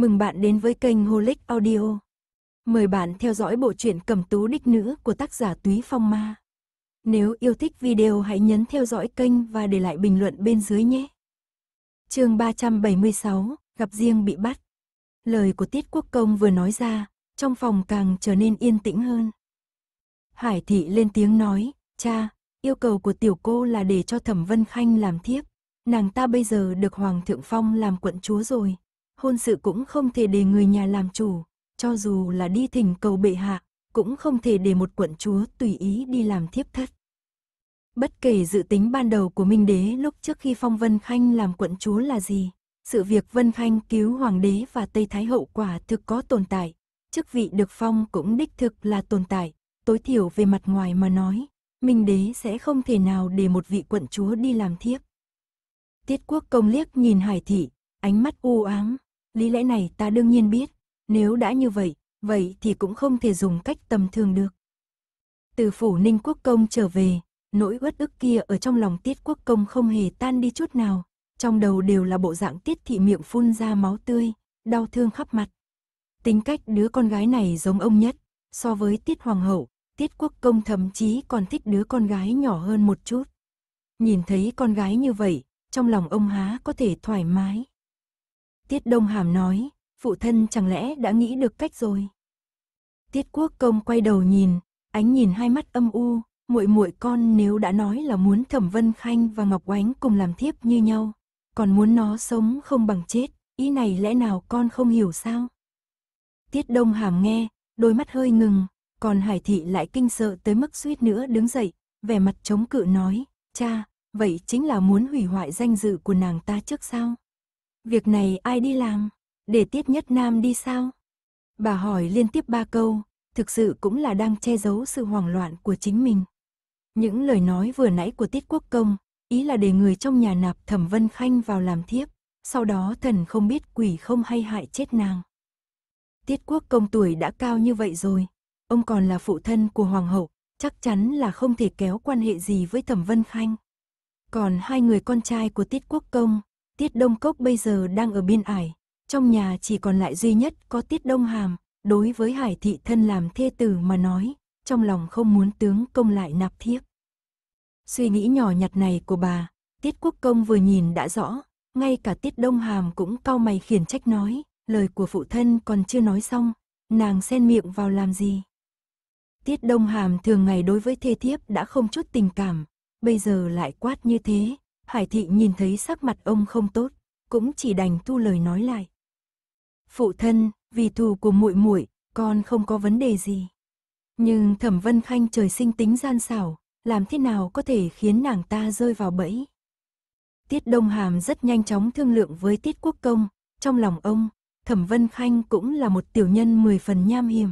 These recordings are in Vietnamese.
Mừng bạn đến với kênh Holic Audio. Mời bạn theo dõi bộ truyện Cẩm Tú Đích Nữ của tác giả Túy Phong Ma. Nếu yêu thích video hãy nhấn theo dõi kênh và để lại bình luận bên dưới nhé. Chương 376, gặp riêng bị bắt. Lời của Tiết Quốc Công vừa nói ra, trong phòng càng trở nên yên tĩnh hơn. Hải thị lên tiếng nói, "Cha, yêu cầu của tiểu cô là để cho Thẩm Vân Khanh làm thiếp, nàng ta bây giờ được Hoàng thượng phong làm quận chúa rồi, hôn sự cũng không thể để người nhà làm chủ, cho dù là đi thỉnh cầu bệ hạ, cũng không thể để một quận chúa tùy ý đi làm thiếp thất. Bất kể dự tính ban đầu của Minh Đế lúc trước khi phong Vân Khanh làm quận chúa là gì, sự việc Vân Khanh cứu Hoàng đế và Tây Thái hậu quả thực có tồn tại, chức vị được phong cũng đích thực là tồn tại, tối thiểu về mặt ngoài mà nói, Minh Đế sẽ không thể nào để một vị quận chúa đi làm thiếp. Tiết quốc công liếc nhìn Hải Thị, ánh mắt u ám, Lý lẽ này ta đương nhiên biết, nếu đã như vậy, vậy thì cũng không thể dùng cách tầm thường được. Từ phủ Ninh Quốc Công trở về, nỗi uất ức kia ở trong lòng Tiết Quốc Công không hề tan đi chút nào, trong đầu đều là bộ dạng Tiết Thị miệng phun ra máu tươi, đau thương khắp mặt. Tính cách đứa con gái này giống ông nhất, so với Tiết Hoàng hậu, Tiết Quốc Công thậm chí còn thích đứa con gái nhỏ hơn một chút. Nhìn thấy con gái như vậy, trong lòng ông há có thể thoải mái, Tiết Đông Hàm nói, phụ thân chẳng lẽ đã nghĩ được cách rồi. Tiết Quốc Công quay đầu nhìn, ánh nhìn hai mắt âm u, muội muội con nếu đã nói là muốn Thẩm Vân Khanh và Ngọc Oánh cùng làm thiếp như nhau, còn muốn nó sống không bằng chết, ý này lẽ nào con không hiểu sao? Tiết Đông Hàm nghe, đôi mắt hơi ngừng, còn Hải Thị lại kinh sợ tới mức suýt nữa đứng dậy, vẻ mặt chống cự nói, cha, vậy chính là muốn hủy hoại danh dự của nàng ta trước sao? Việc này ai đi làm? Để Tiết Nhất Nam đi sao? Bà hỏi liên tiếp ba câu, thực sự cũng là đang che giấu sự hoảng loạn của chính mình. Những lời nói vừa nãy của Tiết Quốc Công, ý là để người trong nhà nạp Thẩm Vân Khanh vào làm thiếp, sau đó thần không biết quỷ không hay hại chết nàng. Tiết Quốc Công tuổi đã cao như vậy rồi, ông còn là phụ thân của Hoàng hậu, chắc chắn là không thể kéo quan hệ gì với Thẩm Vân Khanh. Còn hai người con trai của Tiết Quốc Công, Tiết Đông Cốc bây giờ đang ở biên ải, trong nhà chỉ còn lại duy nhất có Tiết Đông Hàm, đối với Hải thị thân làm thê tử mà nói, trong lòng không muốn tướng công lại nạp thiếp. Suy nghĩ nhỏ nhặt này của bà, Tiết Quốc Công vừa nhìn đã rõ, ngay cả Tiết Đông Hàm cũng cau mày khiển trách nói, lời của phụ thân còn chưa nói xong, nàng xen miệng vào làm gì. Tiết Đông Hàm thường ngày đối với thê thiếp đã không chút tình cảm, bây giờ lại quát như thế, Hải thị nhìn thấy sắc mặt ông không tốt, cũng chỉ đành thu lời nói lại. Phụ thân, vì thù của muội muội, con không có vấn đề gì. Nhưng Thẩm Vân Khanh trời sinh tính gian xảo, làm thế nào có thể khiến nàng ta rơi vào bẫy. Tiết Đông Hàm rất nhanh chóng thương lượng với Tiết Quốc Công, trong lòng ông, Thẩm Vân Khanh cũng là một tiểu nhân mười phần nham hiểm.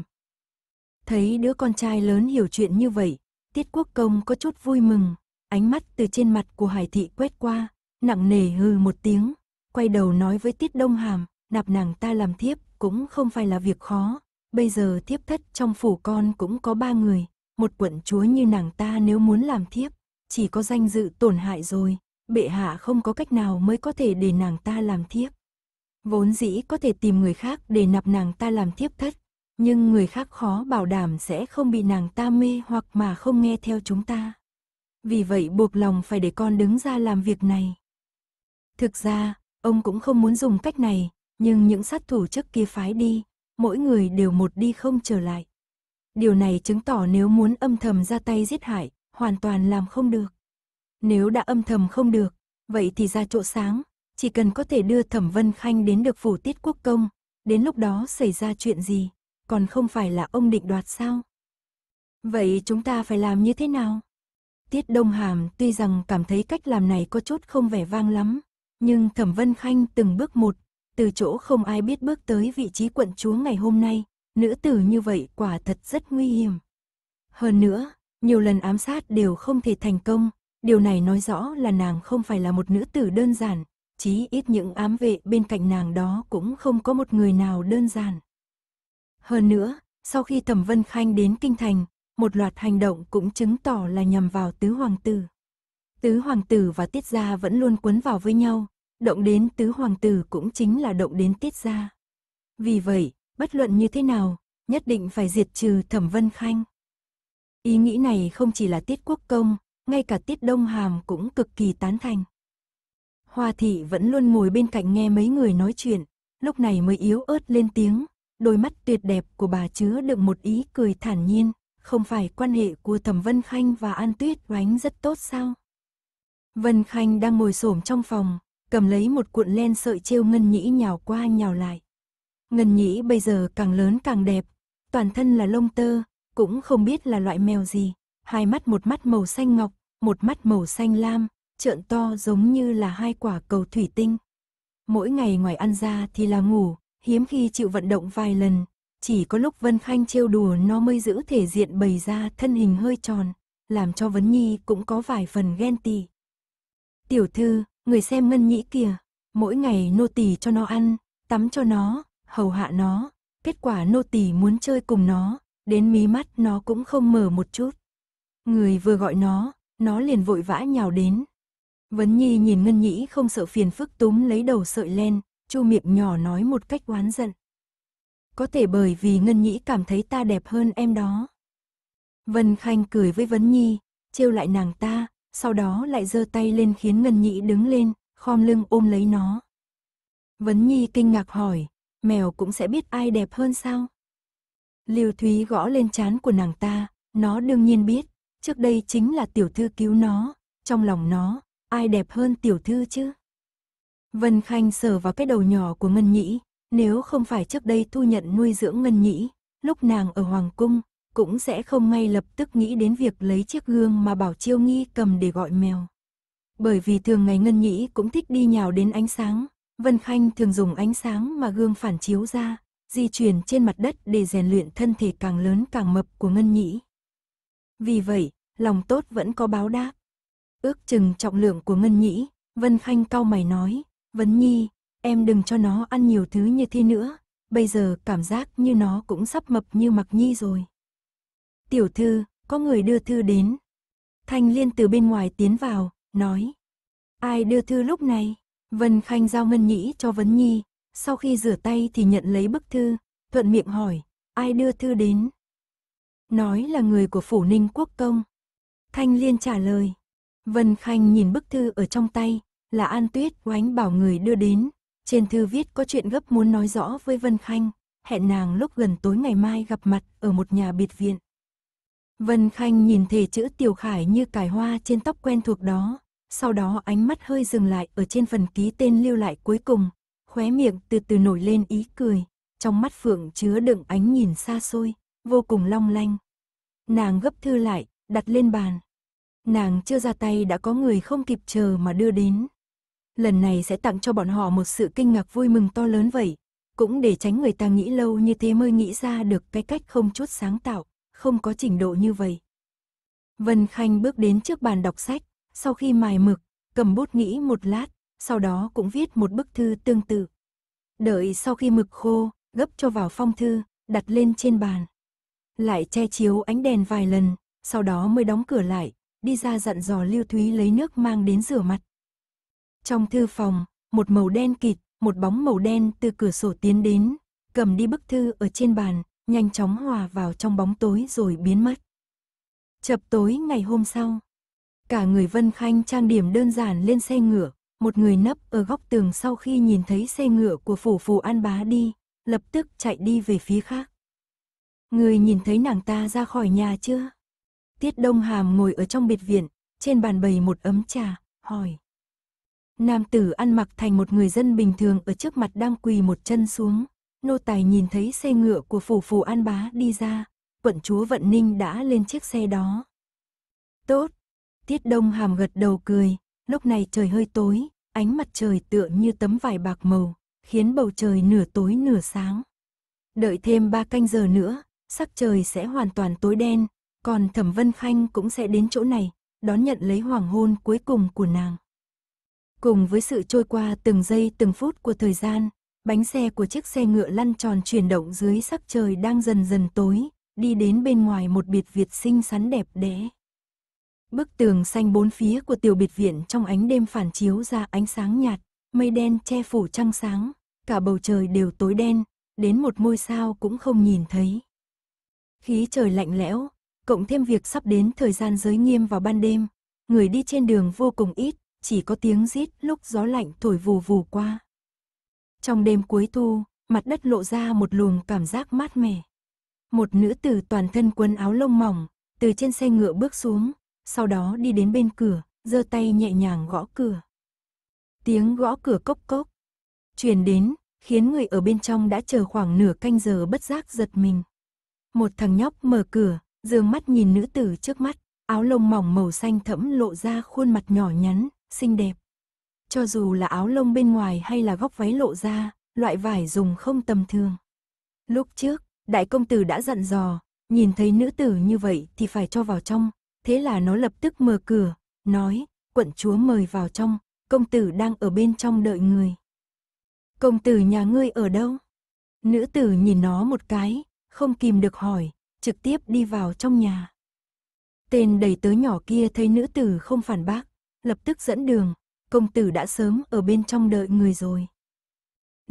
Thấy đứa con trai lớn hiểu chuyện như vậy, Tiết Quốc Công có chút vui mừng, ánh mắt từ trên mặt của Hải Thị quét qua, nặng nề hư một tiếng, quay đầu nói với Tiết Đông Hàm, nạp nàng ta làm thiếp cũng không phải là việc khó, bây giờ thiếp thất trong phủ con cũng có ba người, một quận chúa như nàng ta nếu muốn làm thiếp, chỉ có danh dự tổn hại rồi, bệ hạ không có cách nào mới có thể để nàng ta làm thiếp. Vốn dĩ có thể tìm người khác để nạp nàng ta làm thiếp thất, nhưng người khác khó bảo đảm sẽ không bị nàng ta mê hoặc mà không nghe theo chúng ta vì vậy buộc lòng phải để con đứng ra làm việc này. Thực ra, ông cũng không muốn dùng cách này, nhưng những sát thủ trước kia phái đi, mỗi người đều một đi không trở lại. Điều này chứng tỏ nếu muốn âm thầm ra tay giết hại, hoàn toàn làm không được. Nếu đã âm thầm không được, vậy thì ra chỗ sáng, chỉ cần có thể đưa Thẩm Vân Khanh đến được phủ tiết quốc công, đến lúc đó xảy ra chuyện gì, còn không phải là ông định đoạt sao? Vậy chúng ta phải làm như thế nào? Tiết Đông Hàm tuy rằng cảm thấy cách làm này có chút không vẻ vang lắm, nhưng Thẩm Vân Khanh từng bước một, từ chỗ không ai biết bước tới vị trí quận chúa ngày hôm nay, nữ tử như vậy quả thật rất nguy hiểm. Hơn nữa, nhiều lần ám sát đều không thể thành công, điều này nói rõ là nàng không phải là một nữ tử đơn giản, chí ít những ám vệ bên cạnh nàng đó cũng không có một người nào đơn giản. Hơn nữa, sau khi Thẩm Vân Khanh đến Kinh Thành, một loạt hành động cũng chứng tỏ là nhằm vào tứ hoàng tử. Tứ hoàng tử và tiết gia vẫn luôn quấn vào với nhau, động đến tứ hoàng tử cũng chính là động đến tiết gia. Vì vậy, bất luận như thế nào, nhất định phải diệt trừ thẩm vân khanh. Ý nghĩ này không chỉ là tiết quốc công, ngay cả tiết đông hàm cũng cực kỳ tán thành. Hoa thị vẫn luôn ngồi bên cạnh nghe mấy người nói chuyện, lúc này mới yếu ớt lên tiếng, đôi mắt tuyệt đẹp của bà chứa đựng một ý cười thản nhiên, không phải quan hệ của Thẩm Vân Khanh và An Tuyết Oánh rất tốt sao? Vân Khanh đang ngồi xổm trong phòng, cầm lấy một cuộn len sợi trêu Ngân Nhĩ nhào qua nhào lại. Ngân Nhĩ bây giờ càng lớn càng đẹp, toàn thân là lông tơ, cũng không biết là loại mèo gì, hai mắt một mắt màu xanh ngọc, một mắt màu xanh lam, trợn to giống như là hai quả cầu thủy tinh. Mỗi ngày ngoài ăn ra thì là ngủ, hiếm khi chịu vận động vài lần, chỉ có lúc Vân Khanh trêu đùa nó mới giữ thể diện bày ra thân hình hơi tròn, làm cho Vấn Nhi cũng có vài phần ghen tị. Tiểu thư, người xem ngân nhĩ kìa, mỗi ngày nô tỳ cho nó ăn, tắm cho nó, hầu hạ nó, kết quả nô tỳ muốn chơi cùng nó, đến mí mắt nó cũng không mở một chút. Người vừa gọi nó, nó liền vội vã nhào đến. Vấn Nhi nhìn Ngân Nhĩ không sợ phiền phức túm lấy đầu sợi len, chu miệng nhỏ nói một cách oán giận có thể bởi vì Ngân Nhĩ cảm thấy ta đẹp hơn em đó. Vân Khanh cười với Vấn Nhi, trêu lại nàng ta, sau đó lại giơ tay lên khiến Ngân Nhĩ đứng lên, khom lưng ôm lấy nó. Vấn Nhi kinh ngạc hỏi, mèo cũng sẽ biết ai đẹp hơn sao? Liêu Thúy gõ lên trán của nàng ta, nó đương nhiên biết, trước đây chính là tiểu thư cứu nó, trong lòng nó, ai đẹp hơn tiểu thư chứ? Vân Khanh sờ vào cái đầu nhỏ của Ngân Nhĩ, nếu không phải trước đây thu nhận nuôi dưỡng ngân nhĩ, lúc nàng ở Hoàng Cung, cũng sẽ không ngay lập tức nghĩ đến việc lấy chiếc gương mà Bảo Chiêu Nghi cầm để gọi mèo. Bởi vì thường ngày Ngân Nhĩ cũng thích đi nhào đến ánh sáng, Vân Khanh thường dùng ánh sáng mà gương phản chiếu ra, di chuyển trên mặt đất để rèn luyện thân thể càng lớn càng mập của Ngân Nhĩ. Vì vậy, lòng tốt vẫn có báo đáp. Ước chừng trọng lượng của Ngân Nhĩ, Vân Khanh cau mày nói, Vân Nhi, em đừng cho nó ăn nhiều thứ như thế nữa, bây giờ cảm giác như nó cũng sắp mập như mặc nhi rồi. Tiểu thư, có người đưa thư đến. Thanh Liên từ bên ngoài tiến vào, nói. Ai đưa thư lúc này? Vân Khanh giao ngân nhĩ cho Vấn Nhi, sau khi rửa tay thì nhận lấy bức thư, thuận miệng hỏi, ai đưa thư đến? Nói là người của phủ ninh quốc công. Thanh Liên trả lời. Vân Khanh nhìn bức thư ở trong tay, là An Tuyết oánh bảo người đưa đến, trên thư viết có chuyện gấp muốn nói rõ với Vân Khanh, hẹn nàng lúc gần tối ngày mai gặp mặt ở một nhà biệt viện. Vân Khanh nhìn thể chữ Tiểu Khải như cài hoa trên tóc quen thuộc đó, sau đó ánh mắt hơi dừng lại ở trên phần ký tên lưu lại cuối cùng, khóe miệng từ từ nổi lên ý cười, trong mắt Phượng chứa đựng ánh nhìn xa xôi, vô cùng long lanh. Nàng gấp thư lại, đặt lên bàn. Nàng chưa ra tay đã có người không kịp chờ mà đưa đến lần này sẽ tặng cho bọn họ một sự kinh ngạc vui mừng to lớn vậy. Cũng để tránh người ta nghĩ lâu như thế mới nghĩ ra được cái cách không chút sáng tạo, không có trình độ như vậy. Vân Khanh bước đến trước bàn đọc sách, sau khi mài mực, cầm bút nghĩ một lát, sau đó cũng viết một bức thư tương tự. Đợi sau khi mực khô, gấp cho vào phong thư, đặt lên trên bàn. Lại che chiếu ánh đèn vài lần, sau đó mới đóng cửa lại, đi ra dặn dò Lưu Thúy lấy nước mang đến rửa mặt. Trong thư phòng, một màu đen kịt, một bóng màu đen từ cửa sổ tiến đến, cầm đi bức thư ở trên bàn, nhanh chóng hòa vào trong bóng tối rồi biến mất. Chập tối ngày hôm sau, cả người Vân Khanh trang điểm đơn giản lên xe ngựa, một người nấp ở góc tường sau khi nhìn thấy xe ngựa của phủ phủ an bá đi, lập tức chạy đi về phía khác. Người nhìn thấy nàng ta ra khỏi nhà chưa? Tiết Đông Hàm ngồi ở trong biệt viện, trên bàn bày một ấm trà, hỏi. Nam tử ăn mặc thành một người dân bình thường ở trước mặt đang quỳ một chân xuống. Nô tài nhìn thấy xe ngựa của phủ phủ an bá đi ra. Quận chúa Vận Ninh đã lên chiếc xe đó. Tốt. Tiết Đông Hàm gật đầu cười. Lúc này trời hơi tối, ánh mặt trời tựa như tấm vải bạc màu, khiến bầu trời nửa tối nửa sáng. Đợi thêm ba canh giờ nữa, sắc trời sẽ hoàn toàn tối đen, còn Thẩm Vân Khanh cũng sẽ đến chỗ này, đón nhận lấy hoàng hôn cuối cùng của nàng. Cùng với sự trôi qua từng giây từng phút của thời gian, bánh xe của chiếc xe ngựa lăn tròn chuyển động dưới sắc trời đang dần dần tối, đi đến bên ngoài một biệt viện xinh xắn đẹp đẽ. Bức tường xanh bốn phía của tiểu biệt viện trong ánh đêm phản chiếu ra ánh sáng nhạt, mây đen che phủ trăng sáng, cả bầu trời đều tối đen, đến một ngôi sao cũng không nhìn thấy. Khí trời lạnh lẽo, cộng thêm việc sắp đến thời gian giới nghiêm vào ban đêm, người đi trên đường vô cùng ít, chỉ có tiếng rít lúc gió lạnh thổi vù vù qua. Trong đêm cuối thu, mặt đất lộ ra một luồng cảm giác mát mẻ. Một nữ tử toàn thân quần áo lông mỏng, từ trên xe ngựa bước xuống, sau đó đi đến bên cửa, giơ tay nhẹ nhàng gõ cửa. Tiếng gõ cửa cốc cốc truyền đến, khiến người ở bên trong đã chờ khoảng nửa canh giờ bất giác giật mình. Một thằng nhóc mở cửa, dương mắt nhìn nữ tử trước mắt, áo lông mỏng màu xanh thẫm lộ ra khuôn mặt nhỏ nhắn, xinh đẹp. Cho dù là áo lông bên ngoài hay là góc váy lộ ra, loại vải dùng không tầm thường. Lúc trước, đại công tử đã dặn dò, nhìn thấy nữ tử như vậy thì phải cho vào trong, thế là nó lập tức mở cửa, nói, quận chúa mời vào trong, công tử đang ở bên trong đợi người. Công tử nhà ngươi ở đâu? Nữ tử nhìn nó một cái, không kìm được hỏi, trực tiếp đi vào trong nhà. Tên đầy tớ nhỏ kia thấy nữ tử không phản bác, lập tức dẫn đường, công tử đã sớm ở bên trong đợi người rồi.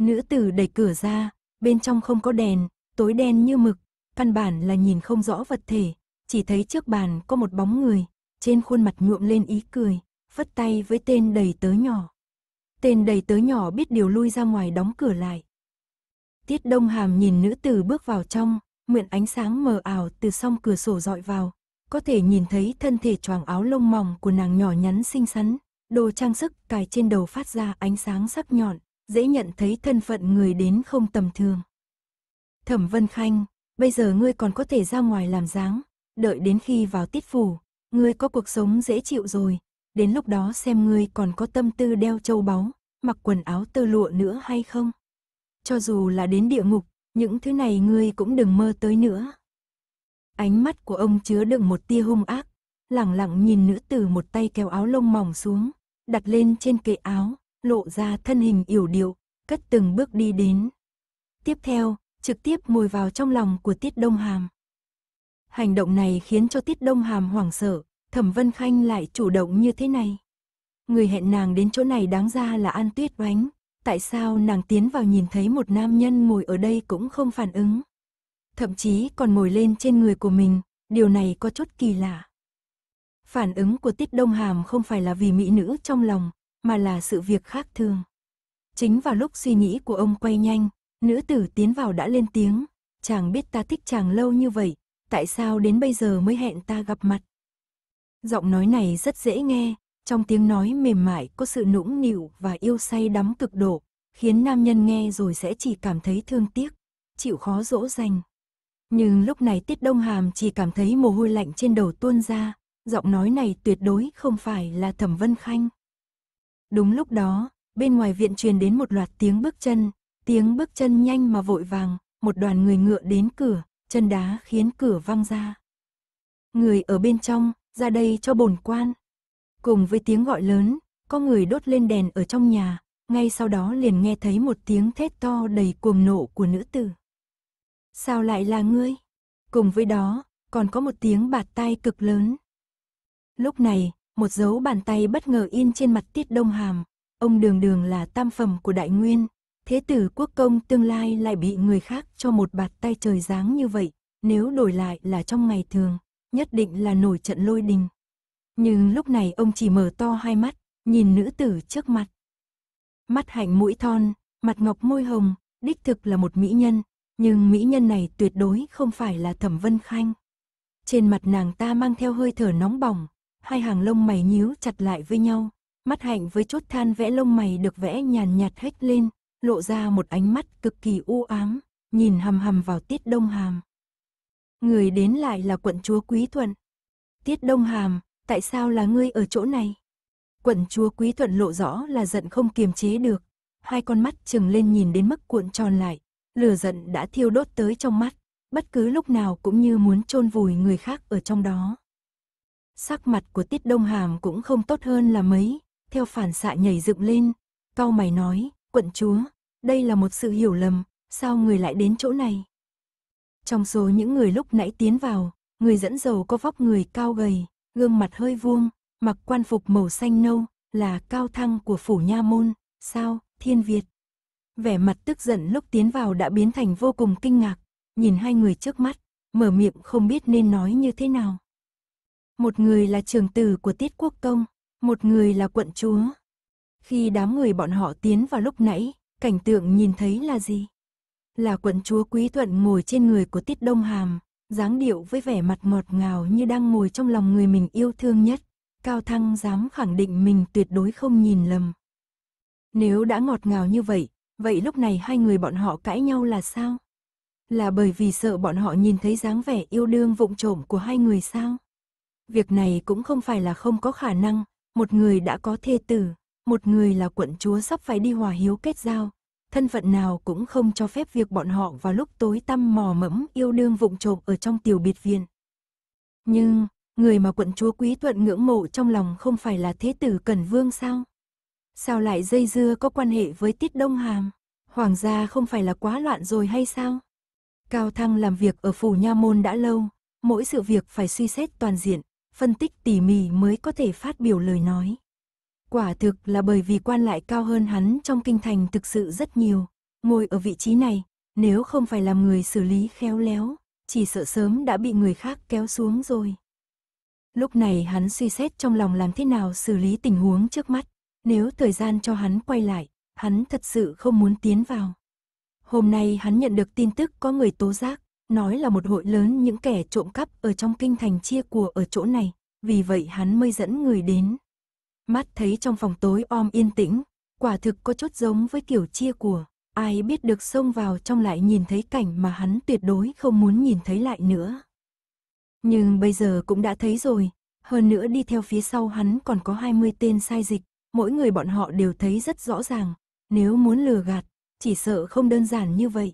Nữ tử đẩy cửa ra, bên trong không có đèn, tối đen như mực, căn bản là nhìn không rõ vật thể, chỉ thấy trước bàn có một bóng người, trên khuôn mặt nhuộm lên ý cười, phất tay với tên đầy tớ nhỏ. Tên đầy tớ nhỏ biết điều lui ra ngoài đóng cửa lại. Tiết Đông Hàm nhìn nữ tử bước vào trong, mượn ánh sáng mờ ảo từ song cửa sổ dọi vào, có thể nhìn thấy thân thể choàng áo lông mỏng của nàng nhỏ nhắn xinh xắn, đồ trang sức cài trên đầu phát ra ánh sáng sắc nhọn, dễ nhận thấy thân phận người đến không tầm thường. Thẩm Vân Khanh, bây giờ ngươi còn có thể ra ngoài làm dáng, đợi đến khi vào tiết phủ, ngươi có cuộc sống dễ chịu rồi, đến lúc đó xem ngươi còn có tâm tư đeo châu báu, mặc quần áo tơ lụa nữa hay không. Cho dù là đến địa ngục, những thứ này ngươi cũng đừng mơ tới nữa. Ánh mắt của ông chứa đựng một tia hung ác, lẳng lặng nhìn nữ tử một tay kéo áo lông mỏng xuống, đặt lên trên kệ áo, lộ ra thân hình yểu điệu, cất từng bước đi đến. Tiếp theo, trực tiếp ngồi vào trong lòng của Tiết Đông Hàm. Hành động này khiến cho Tiết Đông Hàm hoảng sợ, Thẩm Vân Khanh lại chủ động như thế này. Người hẹn nàng đến chỗ này đáng ra là An Tuyết Oánh, tại sao nàng tiến vào nhìn thấy một nam nhân ngồi ở đây cũng không phản ứng thậm chí còn ngồi lên trên người của mình, điều này có chút kỳ lạ. Phản ứng của Tiết Đông Hàm không phải là vì mỹ nữ trong lòng, mà là sự việc khác thường. Chính vào lúc suy nghĩ của ông quay nhanh, nữ tử tiến vào đã lên tiếng, chàng biết ta thích chàng lâu như vậy, tại sao đến bây giờ mới hẹn ta gặp mặt. Giọng nói này rất dễ nghe, trong tiếng nói mềm mại có sự nũng nịu và yêu say đắm cực độ, khiến nam nhân nghe rồi sẽ chỉ cảm thấy thương tiếc, chịu khó dỗ dành. Nhưng lúc này Tiết Đông Hàm chỉ cảm thấy mồ hôi lạnh trên đầu tuôn ra, giọng nói này tuyệt đối không phải là Thẩm Vân Khanh. Đúng lúc đó, bên ngoài viện truyền đến một loạt tiếng bước chân, tiếng bước chân nhanh mà vội vàng, một đoàn người ngựa đến cửa, chân đá khiến cửa văng ra. Người ở bên trong, ra đây cho bổn quan. Cùng với tiếng gọi lớn, có người đốt lên đèn ở trong nhà, ngay sau đó liền nghe thấy một tiếng thét to đầy cuồng nộ của nữ tử. Sao lại là ngươi? Cùng với đó, còn có một tiếng bạt tay cực lớn. Lúc này, một dấu bàn tay bất ngờ in trên mặt tiết đông hàm. Ông đường đường là tam phẩm của đại nguyên. Thế tử quốc công tương lai lại bị người khác cho một bạt tay trời giáng như vậy. Nếu đổi lại là trong ngày thường, nhất định là nổi trận lôi đình. Nhưng lúc này ông chỉ mở to hai mắt, nhìn nữ tử trước mặt. Mắt hạnh mũi thon, mặt ngọc môi hồng, đích thực là một mỹ nhân, nhưng mỹ nhân này tuyệt đối không phải là Thẩm Vân Khanh. Trên mặt nàng ta mang theo hơi thở nóng bỏng, hai hàng lông mày nhíu chặt lại với nhau, mắt hạnh với chốt than vẽ lông mày được vẽ nhàn nhạt hếch lên, lộ ra một ánh mắt cực kỳ u ám, nhìn hầm hầm vào Tiết Đông Hàm. Người đến lại là quận chúa Quý Thuận. Tiết Đông Hàm, tại sao là ngươi ở chỗ này? Quận chúa Quý Thuận lộ rõ là giận không kiềm chế được, hai con mắt trừng lên nhìn đến mức cuộn tròn lại, lửa giận đã thiêu đốt tới trong mắt, bất cứ lúc nào cũng như muốn chôn vùi người khác ở trong đó. Sắc mặt của Tiết Đông Hàm cũng không tốt hơn là mấy, theo phản xạ nhảy dựng lên, cau mày nói, quận chúa, đây là một sự hiểu lầm, sao người lại đến chỗ này? Trong số những người lúc nãy tiến vào, người dẫn dầu có vóc người cao gầy, gương mặt hơi vuông, mặc quan phục màu xanh nâu, là cao thăng của phủ nha môn, sao, thiên Việt vẻ mặt tức giận lúc tiến vào đã biến thành vô cùng kinh ngạc, nhìn hai người trước mắt, mở miệng không biết nên nói như thế nào. Một người là trường tử của Tiết Quốc Công, một người là quận chúa. Khi đám người bọn họ tiến vào lúc nãy, cảnh tượng nhìn thấy là gì? Là quận chúa Quý Thuận ngồi trên người của Tiết Đông Hàm, dáng điệu với vẻ mặt ngọt ngào như đang ngồi trong lòng người mình yêu thương nhất. Cao Thăng dám khẳng định mình tuyệt đối không nhìn lầm. Nếu đã ngọt ngào như vậy, Vậy lúc này hai người bọn họ cãi nhau là sao? Là bởi vì sợ bọn họ nhìn thấy dáng vẻ yêu đương vụng trộm của hai người sao? Việc này cũng không phải là không có khả năng, một người đã có thê tử, một người là quận chúa sắp phải đi hòa hiếu kết giao. Thân phận nào cũng không cho phép việc bọn họ vào lúc tối tăm mò mẫm yêu đương vụng trộm ở trong tiểu biệt viện. Nhưng, người mà quận chúa quý thuận ngưỡng mộ trong lòng không phải là thế tử Cần Vương sao? Sao lại dây dưa có quan hệ với Tiết Đông Hàm? Hoàng gia không phải là quá loạn rồi hay sao? Cao Thăng làm việc ở phủ nha môn đã lâu, mỗi sự việc phải suy xét toàn diện, phân tích tỉ mỉ mới có thể phát biểu lời nói. Quả thực là bởi vì quan lại cao hơn hắn trong kinh thành thực sự rất nhiều, ngồi ở vị trí này, nếu không phải làm người xử lý khéo léo, chỉ sợ sớm đã bị người khác kéo xuống rồi. Lúc này hắn suy xét trong lòng làm thế nào xử lý tình huống trước mắt. Nếu thời gian cho hắn quay lại, hắn thật sự không muốn tiến vào. Hôm nay hắn nhận được tin tức có người tố giác, nói là một hội lớn những kẻ trộm cắp ở trong kinh thành chia của ở chỗ này, vì vậy hắn mới dẫn người đến. Mắt thấy trong phòng tối om yên tĩnh, quả thực có chút giống với kiểu chia của, ai biết được xông vào trong lại nhìn thấy cảnh mà hắn tuyệt đối không muốn nhìn thấy lại nữa. Nhưng bây giờ cũng đã thấy rồi, hơn nữa đi theo phía sau hắn còn có 20 tên sai dịch, mỗi người bọn họ đều thấy rất rõ ràng, nếu muốn lừa gạt, chỉ sợ không đơn giản như vậy.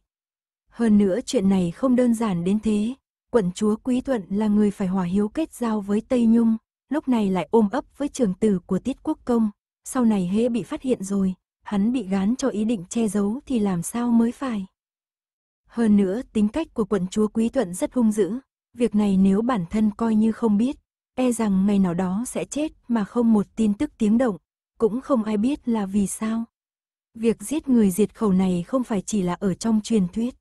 Hơn nữa chuyện này không đơn giản đến thế, quận chúa Quý Thuận là người phải hòa hiếu kết giao với Tây Nhung, lúc này lại ôm ấp với trường tử của Tiết Quốc Công, sau này hễ bị phát hiện rồi, hắn bị gán cho ý định che giấu thì làm sao mới phải. Hơn nữa tính cách của quận chúa Quý Thuận rất hung dữ, việc này nếu bản thân coi như không biết, e rằng ngày nào đó sẽ chết mà không một tin tức tiếng động cũng không ai biết là vì sao. Việc giết người diệt khẩu này không phải chỉ là ở trong truyền thuyết.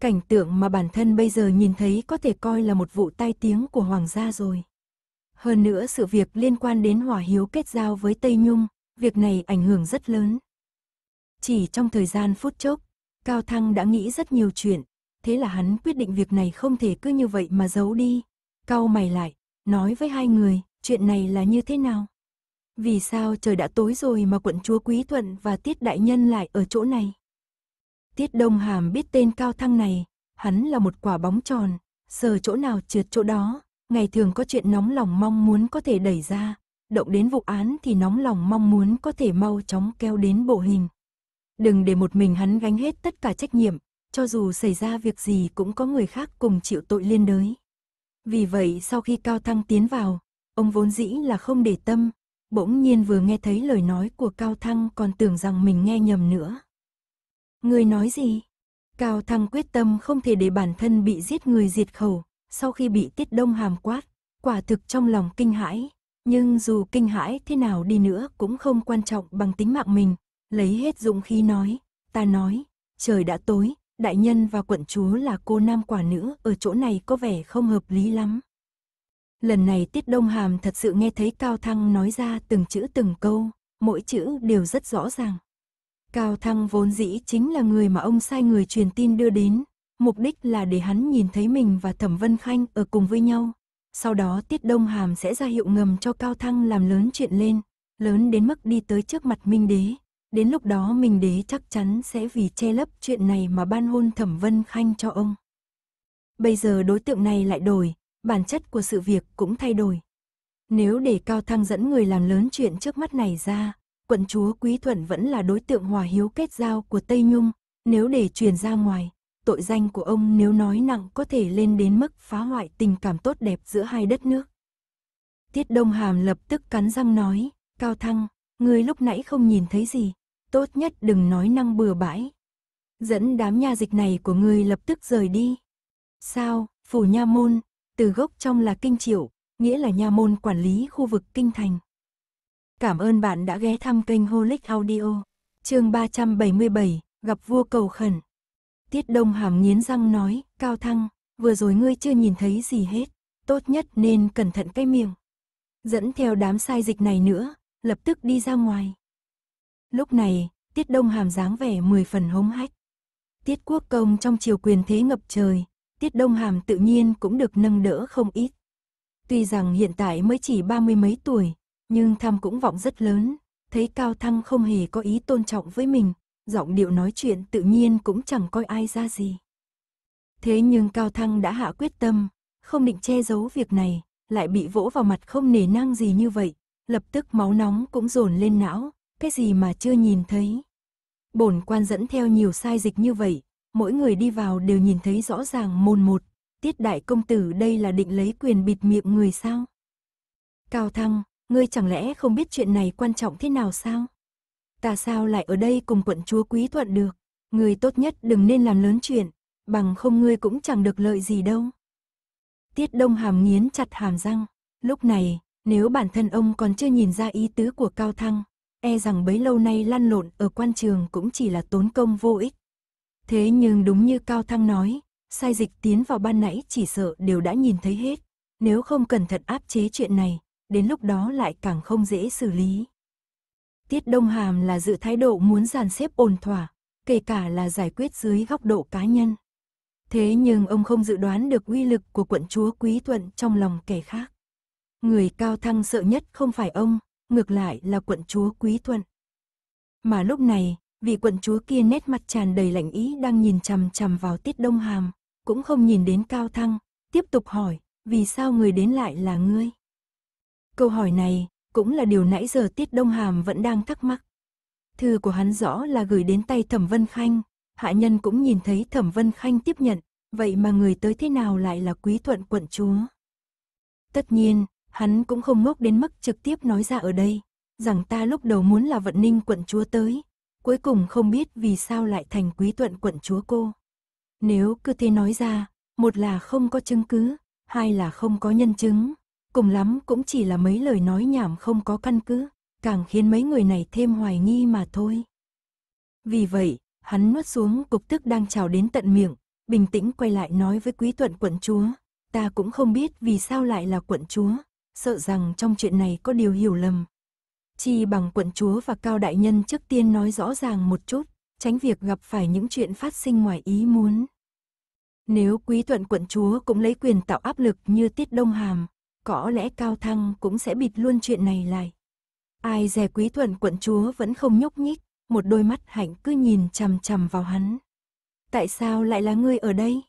Cảnh tượng mà bản thân bây giờ nhìn thấy có thể coi là một vụ tai tiếng của hoàng gia rồi. Hơn nữa sự việc liên quan đến hỏa hiếu kết giao với Tây Nhung, việc này ảnh hưởng rất lớn. Chỉ trong thời gian phút chốc, Cao Thăng đã nghĩ rất nhiều chuyện, thế là hắn quyết định việc này không thể cứ như vậy mà giấu đi. Cao mày lại, nói với hai người, chuyện này là như thế nào? Vì sao trời đã tối rồi mà quận chúa Quý Thuận và Tiết Đại Nhân lại ở chỗ này? Tiết Đông Hàm biết tên cao thăng này, hắn là một quả bóng tròn, sờ chỗ nào trượt chỗ đó, ngày thường có chuyện nóng lòng mong muốn có thể đẩy ra, động đến vụ án thì nóng lòng mong muốn có thể mau chóng keo đến bộ hình. Đừng để một mình hắn gánh hết tất cả trách nhiệm, cho dù xảy ra việc gì cũng có người khác cùng chịu tội liên đới. Vì vậy sau khi Cao Thăng tiến vào, ông vốn dĩ là không để tâm, bỗng nhiên vừa nghe thấy lời nói của Cao Thăng còn tưởng rằng mình nghe nhầm nữa. Người nói gì? Cao Thăng quyết tâm không thể để bản thân bị giết người diệt khẩu, sau khi bị Tiết Đông hàm quát, quả thực trong lòng kinh hãi, nhưng dù kinh hãi thế nào đi nữa cũng không quan trọng bằng tính mạng mình, lấy hết dũng khí nói, ta nói, trời đã tối, đại nhân và quận chúa là cô nam quả nữ ở chỗ này có vẻ không hợp lý lắm. Lần này Tiết Đông Hàm thật sự nghe thấy Cao Thăng nói ra từng chữ từng câu, mỗi chữ đều rất rõ ràng. Cao Thăng vốn dĩ chính là người mà ông sai người truyền tin đưa đến, mục đích là để hắn nhìn thấy mình và Thẩm Vân Khanh ở cùng với nhau. Sau đó Tiết Đông Hàm sẽ ra hiệu ngầm cho Cao Thăng làm lớn chuyện lên, lớn đến mức đi tới trước mặt Minh Đế. Đến lúc đó Minh Đế chắc chắn sẽ vì che lấp chuyện này mà ban hôn Thẩm Vân Khanh cho ông. Bây giờ đối tượng này lại đổi, bản chất của sự việc cũng thay đổi. Nếu để Cao Thăng dẫn người làm lớn chuyện trước mắt này ra, quận chúa Quý Thuận vẫn là đối tượng hòa hiếu kết giao của Tây Nhung, nếu để truyền ra ngoài, tội danh của ông nếu nói nặng có thể lên đến mức phá hoại tình cảm tốt đẹp giữa hai đất nước. Tiết Đông Hàm lập tức cắn răng nói, Cao Thăng, người lúc nãy không nhìn thấy gì, tốt nhất đừng nói năng bừa bãi. Dẫn đám nha dịch này của người lập tức rời đi. Sao, phủ nha môn, từ gốc trong là kinh triệu, nghĩa là nha môn quản lý khu vực kinh thành. Cảm ơn bạn đã ghé thăm kênh Holic Audio. Chương 377, gặp vua cầu khẩn. Tiết Đông Hàm nghiến răng nói, "Cao Thăng, vừa rồi ngươi chưa nhìn thấy gì hết, tốt nhất nên cẩn thận cái miệng." Dẫn theo đám sai dịch này nữa, lập tức đi ra ngoài. Lúc này, Tiết Đông Hàm dáng vẻ mười phần hống hách. Tiết Quốc Công trong triều quyền thế ngập trời, Tiết Đông Hàm tự nhiên cũng được nâng đỡ không ít. Tuy rằng hiện tại mới chỉ ba mươi mấy tuổi, nhưng tham cũng vọng rất lớn, thấy Cao Thăng không hề có ý tôn trọng với mình, giọng điệu nói chuyện tự nhiên cũng chẳng coi ai ra gì. Thế nhưng Cao Thăng đã hạ quyết tâm, không định che giấu việc này, lại bị vỗ vào mặt không nề nang gì như vậy, lập tức máu nóng cũng dồn lên não, cái gì mà chưa nhìn thấy. Bổn quan dẫn theo nhiều sai dịch như vậy, mỗi người đi vào đều nhìn thấy rõ ràng Môn một, tiết đại công tử đây là định lấy quyền bịt miệng người sao? Cao Thăng, ngươi chẳng lẽ không biết chuyện này quan trọng thế nào sao? Ta sao lại ở đây cùng quận chúa quý thuận được? Ngươi tốt nhất đừng nên làm lớn chuyện, bằng không ngươi cũng chẳng được lợi gì đâu. Tiết Đông Hàm nghiến chặt hàm răng, lúc này, nếu bản thân ông còn chưa nhìn ra ý tứ của Cao Thăng, e rằng bấy lâu nay lăn lộn ở quan trường cũng chỉ là tốn công vô ích. Thế nhưng đúng như Cao Thăng nói, sai dịch tiến vào ban nãy chỉ sợ đều đã nhìn thấy hết. Nếu không cẩn thận áp chế chuyện này, đến lúc đó lại càng không dễ xử lý. Tiết Đông Hàm là giữ thái độ muốn dàn xếp ổn thỏa, kể cả là giải quyết dưới góc độ cá nhân. Thế nhưng ông không dự đoán được uy lực của quận chúa Quý Thuận trong lòng kẻ khác. Người cao thăng sợ nhất không phải ông, ngược lại là quận chúa Quý Thuận. Mà lúc này, vị quận chúa kia nét mặt tràn đầy lạnh ý đang nhìn chằm chằm vào tiết đông hàm, cũng không nhìn đến cao thăng, tiếp tục hỏi, vì sao người đến lại là ngươi? Câu hỏi này, cũng là điều nãy giờ tiết đông hàm vẫn đang thắc mắc. Thư của hắn rõ là gửi đến tay Thẩm Vân Khanh, hạ nhân cũng nhìn thấy Thẩm Vân Khanh tiếp nhận, vậy mà người tới thế nào lại là quý thuận quận chúa? Tất nhiên, hắn cũng không ngốc đến mức trực tiếp nói ra ở đây, rằng ta lúc đầu muốn là vận ninh quận chúa tới, cuối cùng không biết vì sao lại thành quý tuận quận chúa cô. Nếu cứ thế nói ra, một là không có chứng cứ, hai là không có nhân chứng, cùng lắm cũng chỉ là mấy lời nói nhảm không có căn cứ, càng khiến mấy người này thêm hoài nghi mà thôi. Vì vậy, hắn nuốt xuống cục tức đang trào đến tận miệng, bình tĩnh quay lại nói với quý tuận quận chúa, ta cũng không biết vì sao lại là quận chúa, sợ rằng trong chuyện này có điều hiểu lầm, Chi bằng quận chúa và cao đại nhân trước tiên nói rõ ràng một chút, tránh việc gặp phải những chuyện phát sinh ngoài ý muốn. Nếu quý thuận quận chúa cũng lấy quyền tạo áp lực như tiết đông hàm, có lẽ cao thăng cũng sẽ bịt luôn chuyện này lại. Ai dè quý thuận quận chúa vẫn không nhúc nhích, một đôi mắt hạnh cứ nhìn chằm chằm vào hắn. Tại sao lại là ngươi ở đây?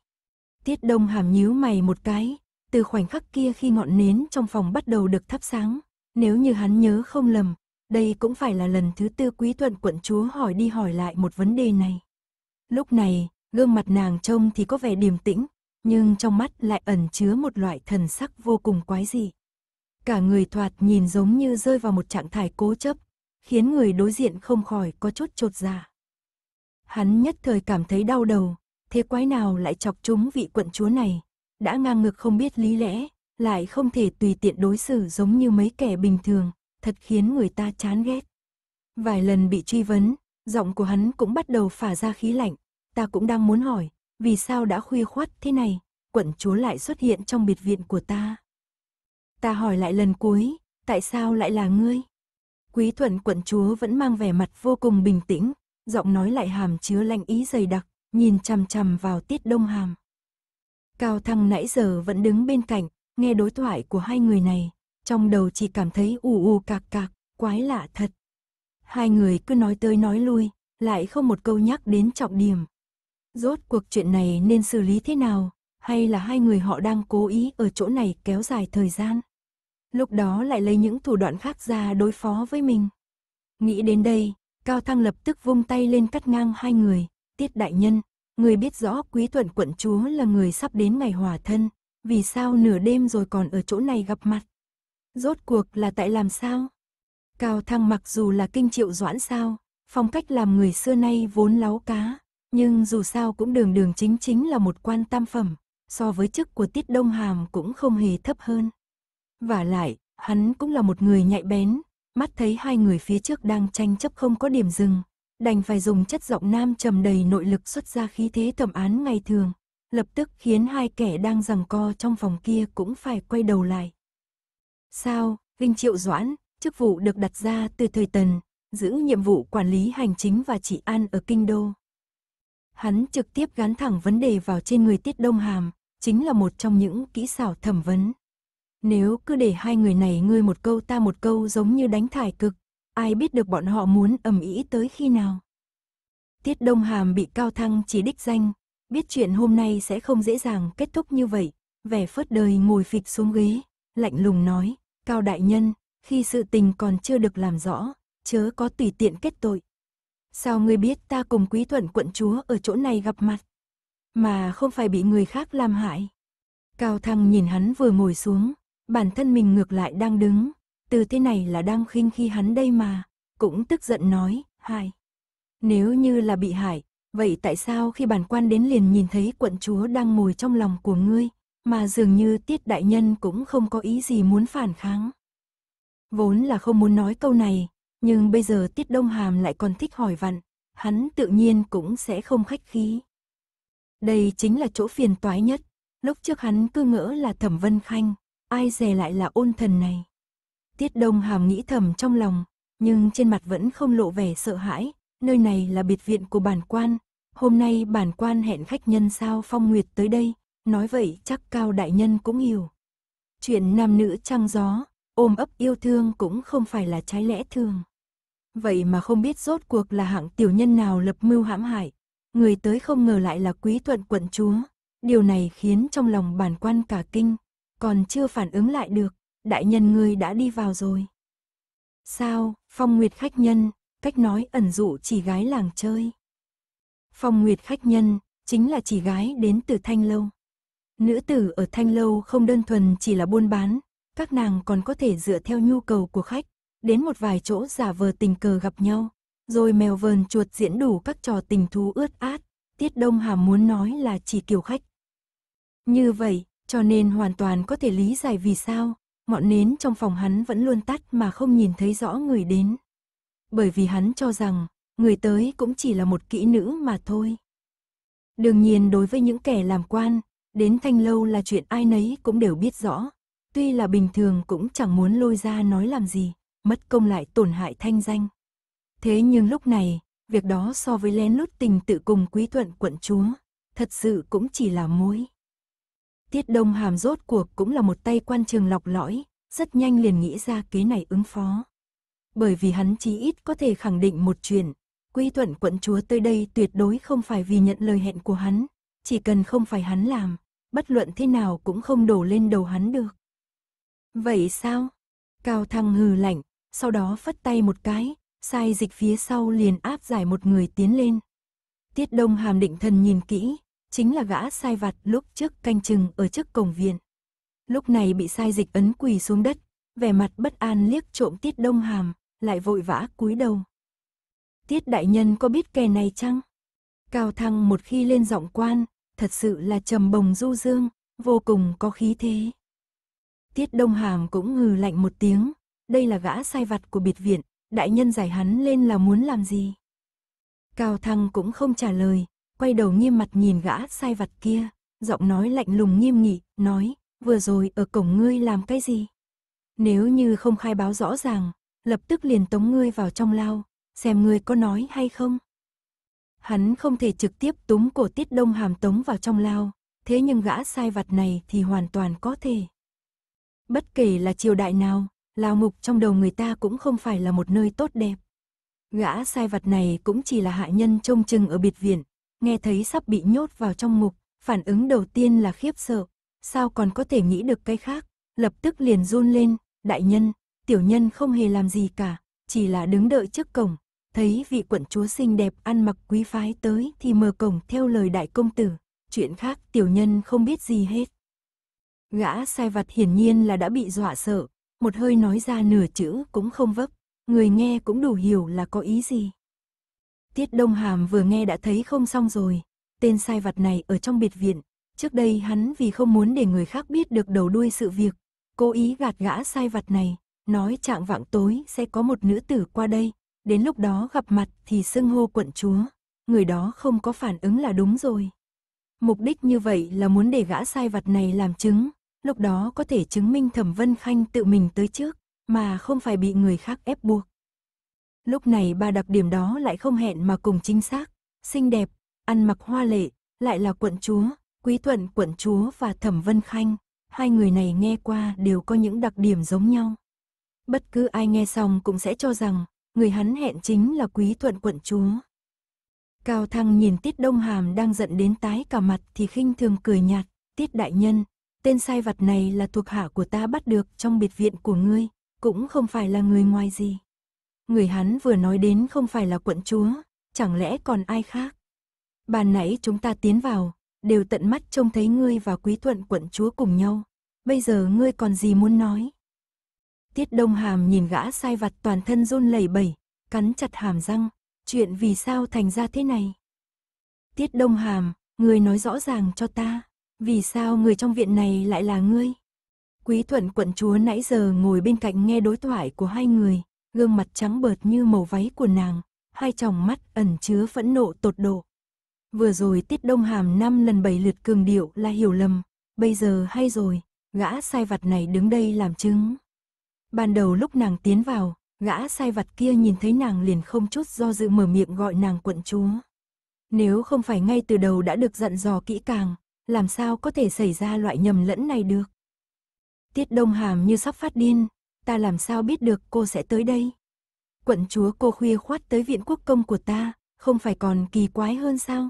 Tiết đông hàm nhíu mày một cái, từ khoảnh khắc kia khi ngọn nến trong phòng bắt đầu được thắp sáng, nếu như hắn nhớ không lầm, đây cũng phải là lần thứ tư quý thuận quận chúa hỏi đi hỏi lại một vấn đề này. Lúc này, gương mặt nàng trông thì có vẻ điềm tĩnh, nhưng trong mắt lại ẩn chứa một loại thần sắc vô cùng quái dị. Cả người thoạt nhìn giống như rơi vào một trạng thái cố chấp, khiến người đối diện không khỏi có chút trột dạ. Hắn nhất thời cảm thấy đau đầu, thế quái nào lại chọc trúng vị quận chúa này, đã ngang ngược không biết lý lẽ, lại không thể tùy tiện đối xử giống như mấy kẻ bình thường, thật khiến người ta chán ghét. Vài lần bị truy vấn, giọng của hắn cũng bắt đầu phả ra khí lạnh, ta cũng đang muốn hỏi, vì sao đã khuya khoát thế này, quận chúa lại xuất hiện trong biệt viện của ta. Ta hỏi lại lần cuối, tại sao lại là ngươi? Quý thuận quận chúa vẫn mang vẻ mặt vô cùng bình tĩnh, giọng nói lại hàm chứa lạnh ý dày đặc, nhìn chằm chằm vào tiết đông hàm. Cao thăng nãy giờ vẫn đứng bên cạnh, Nghe đối thoại của hai người này, trong đầu chỉ cảm thấy ù ù cạc cạc, quái lạ thật. Hai người cứ nói tới nói lui, lại không một câu nhắc đến trọng điểm. Rốt cuộc chuyện này nên xử lý thế nào, hay là hai người họ đang cố ý ở chỗ này kéo dài thời gian? Lúc đó lại lấy những thủ đoạn khác ra đối phó với mình. Nghĩ đến đây, Cao Thăng lập tức vung tay lên cắt ngang hai người, tiết đại nhân, người biết rõ quý thuận quận chúa là người sắp đến ngày hòa thân, vì sao nửa đêm rồi còn ở chỗ này gặp mặt? Rốt cuộc là tại làm sao? Cao Thăng mặc dù là kinh triệu doãn sao, phong cách làm người xưa nay vốn láo cá, nhưng dù sao cũng đường đường chính chính là một quan tam phẩm, so với chức của Tiết Đông Hàm cũng không hề thấp hơn. Và lại, hắn cũng là một người nhạy bén, mắt thấy hai người phía trước đang tranh chấp không có điểm dừng, đành phải dùng chất giọng nam trầm đầy nội lực xuất ra khí thế thẩm án ngày thường, lập tức khiến hai kẻ đang giằng co trong phòng kia cũng phải quay đầu lại. Sao, Vinh Triệu Doãn, chức vụ được đặt ra từ thời Tần, giữ nhiệm vụ quản lý hành chính và trị an ở Kinh Đô. Hắn trực tiếp gắn thẳng vấn đề vào trên người Tiết Đông Hàm, chính là một trong những kỹ xảo thẩm vấn. Nếu cứ để hai người này ngươi một câu ta một câu giống như đánh thải cực, ai biết được bọn họ muốn ầm ĩ tới khi nào. Tiết Đông Hàm bị Cao Thăng chỉ đích danh, Biết chuyện hôm nay sẽ không dễ dàng kết thúc như vậy, vẻ phớt đời ngồi phịch xuống ghế, lạnh lùng nói, Cao Đại Nhân, khi sự tình còn chưa được làm rõ, chớ có tùy tiện kết tội. Sao ngươi biết ta cùng quý thuận quận chúa ở chỗ này gặp mặt, mà không phải bị người khác làm hại? Cao Thăng nhìn hắn vừa ngồi xuống, bản thân mình ngược lại đang đứng, từ thế này là đang khinh khi hắn đây mà, cũng tức giận nói, hại. Nếu như là bị hại, Vậy tại sao khi bản quan đến liền nhìn thấy quận chúa đang ngồi trong lòng của ngươi, mà dường như tiết đại nhân cũng không có ý gì muốn phản kháng? Vốn là không muốn nói câu này, nhưng bây giờ tiết đông hàm lại còn thích hỏi vặn, hắn tự nhiên cũng sẽ không khách khí. Đây chính là chỗ phiền toái nhất, lúc trước hắn cứ ngỡ là thẩm vân khanh, ai dè lại là ôn thần này. Tiết đông hàm nghĩ thầm trong lòng, nhưng trên mặt vẫn không lộ vẻ sợ hãi, nơi này là biệt viện của bản quan, Hôm nay bản quan hẹn khách nhân sao Phong Nguyệt tới đây, nói vậy chắc Cao Đại Nhân cũng hiểu. Chuyện nam nữ trăng gió, ôm ấp yêu thương cũng không phải là trái lẽ thường. Vậy mà không biết rốt cuộc là hạng tiểu nhân nào lập mưu hãm hại, người tới không ngờ lại là quý thuận quận chúa. Điều này khiến trong lòng bản quan cả kinh, còn chưa phản ứng lại được, đại nhân ngươi đã đi vào rồi. Sao, phong nguyệt khách nhân, cách nói ẩn dụ chỉ gái làng chơi. Phong Nguyệt khách nhân, chính là chị gái đến từ Thanh Lâu. Nữ tử ở Thanh Lâu không đơn thuần chỉ là buôn bán, các nàng còn có thể dựa theo nhu cầu của khách, đến một vài chỗ giả vờ tình cờ gặp nhau, rồi mèo vờn chuột diễn đủ các trò tình thú ướt át, Tiết Đông Hà muốn nói là chỉ kiểu khách. Như vậy, cho nên hoàn toàn có thể lý giải vì sao, ngọn nến trong phòng hắn vẫn luôn tắt mà không nhìn thấy rõ người đến. Bởi vì hắn cho rằng, người tới cũng chỉ là một kỹ nữ mà thôi. Đương nhiên đối với những kẻ làm quan, đến thanh lâu là chuyện ai nấy cũng đều biết rõ, tuy là bình thường cũng chẳng muốn lôi ra nói làm gì, mất công lại tổn hại thanh danh. Thế nhưng lúc này, việc đó so với lén lút tình tự cùng quý thuận quận chúa, thật sự cũng chỉ là muối. Tiết Đông Hàm rốt cuộc cũng là một tay quan trường lọc lõi, rất nhanh liền nghĩ ra kế này ứng phó. Bởi vì hắn chí ít có thể khẳng định một chuyện, Quy thuận quận chúa tới đây tuyệt đối không phải vì nhận lời hẹn của hắn, chỉ cần không phải hắn làm, bất luận thế nào cũng không đổ lên đầu hắn được. Vậy sao? Cao Thăng hừ lạnh, sau đó phất tay một cái, sai dịch phía sau liền áp giải một người tiến lên. Tiết Đông Hàm định thần nhìn kỹ, chính là gã sai vặt lúc trước canh chừng ở trước cổng viện. Lúc này bị sai dịch ấn quỳ xuống đất, vẻ mặt bất an liếc trộm Tiết Đông Hàm, lại vội vã cúi đầu. Tiết đại nhân có biết kẻ này chăng? Cao thăng một khi lên giọng quan, thật sự là trầm bồng du dương, vô cùng có khí thế. Tiết Đông Hàm cũng ngừ lạnh một tiếng, đây là gã sai vặt của biệt viện, đại nhân giải hắn lên là muốn làm gì? Cao Thăng cũng không trả lời, quay đầu nghiêm mặt nhìn gã sai vặt kia, giọng nói lạnh lùng nghiêm nghị, nói, vừa rồi ở cổng ngươi làm cái gì? Nếu như không khai báo rõ ràng, lập tức liền tống ngươi vào trong lao, xem ngươi có nói hay không. Hắn không thể trực tiếp túm cổ tiết đông hàm tống vào trong lao, thế nhưng gã sai vặt này thì hoàn toàn có thể. Bất kể là triều đại nào, lao ngục trong đầu người ta cũng không phải là một nơi tốt đẹp. Gã sai vặt này cũng chỉ là hạ nhân trông chừng ở biệt viện, nghe thấy sắp bị nhốt vào trong ngục, phản ứng đầu tiên là khiếp sợ, sao còn có thể nghĩ được cái khác, lập tức liền run lên, đại nhân, tiểu nhân không hề làm gì cả, chỉ là đứng đợi trước cổng, thấy vị quận chúa xinh đẹp ăn mặc quý phái tới thì mở cổng theo lời đại công tử, chuyện khác tiểu nhân không biết gì hết. Gã sai vặt hiển nhiên là đã bị dọa sợ, một hơi nói ra nửa chữ cũng không vấp, người nghe cũng đủ hiểu là có ý gì. Tiết Đông Hàm vừa nghe đã thấy không xong rồi, tên sai vặt này ở trong biệt viện, trước đây hắn vì không muốn để người khác biết được đầu đuôi sự việc, cố ý gạt gã sai vặt này, nói trạng vạng tối sẽ có một nữ tử qua đây, đến lúc đó gặp mặt thì xưng hô quận chúa, người đó không có phản ứng là đúng rồi. Mục đích như vậy là muốn để gã sai vặt này làm chứng, lúc đó có thể chứng minh Thẩm Vân Khanh tự mình tới trước, mà không phải bị người khác ép buộc. Lúc này ba đặc điểm đó lại không hẹn mà cùng chính xác, xinh đẹp, ăn mặc hoa lệ, lại là quận chúa, quý thuận quận chúa và Thẩm Vân Khanh, hai người này nghe qua đều có những đặc điểm giống nhau. Bất cứ ai nghe xong cũng sẽ cho rằng người hắn hẹn chính là quý thuận quận chúa. Cao Thăng nhìn Tiết Đông Hàm đang giận đến tái cả mặt thì khinh thường cười nhạt, Tiết Đại Nhân, tên sai vặt này là thuộc hạ của ta bắt được trong biệt viện của ngươi, cũng không phải là người ngoài gì. Người hắn vừa nói đến không phải là quận chúa, chẳng lẽ còn ai khác. Bàn nãy chúng ta tiến vào, đều tận mắt trông thấy ngươi và quý thuận quận chúa cùng nhau, bây giờ ngươi còn gì muốn nói. Tiết Đông Hàm nhìn gã sai vặt toàn thân run lẩy bẩy, cắn chặt hàm răng, chuyện vì sao thành ra thế này? Tiết Đông Hàm, người nói rõ ràng cho ta, vì sao người trong viện này lại là ngươi? Quý thuận quận chúa nãy giờ ngồi bên cạnh nghe đối thoại của hai người, gương mặt trắng bợt như màu váy của nàng, hai tròng mắt ẩn chứa phẫn nộ tột độ. Vừa rồi Tiết Đông Hàm năm lần bảy lượt cường điệu là hiểu lầm, bây giờ hay rồi, gã sai vặt này đứng đây làm chứng. Ban đầu lúc nàng tiến vào, gã sai vặt kia nhìn thấy nàng liền không chút do dự mở miệng gọi nàng quận chúa. Nếu không phải ngay từ đầu đã được dặn dò kỹ càng, làm sao có thể xảy ra loại nhầm lẫn này được. Tiết Đông Hàm như sắp phát điên, ta làm sao biết được cô sẽ tới đây. Quận chúa cô khuya khoát tới viện quốc công của ta, không phải còn kỳ quái hơn sao?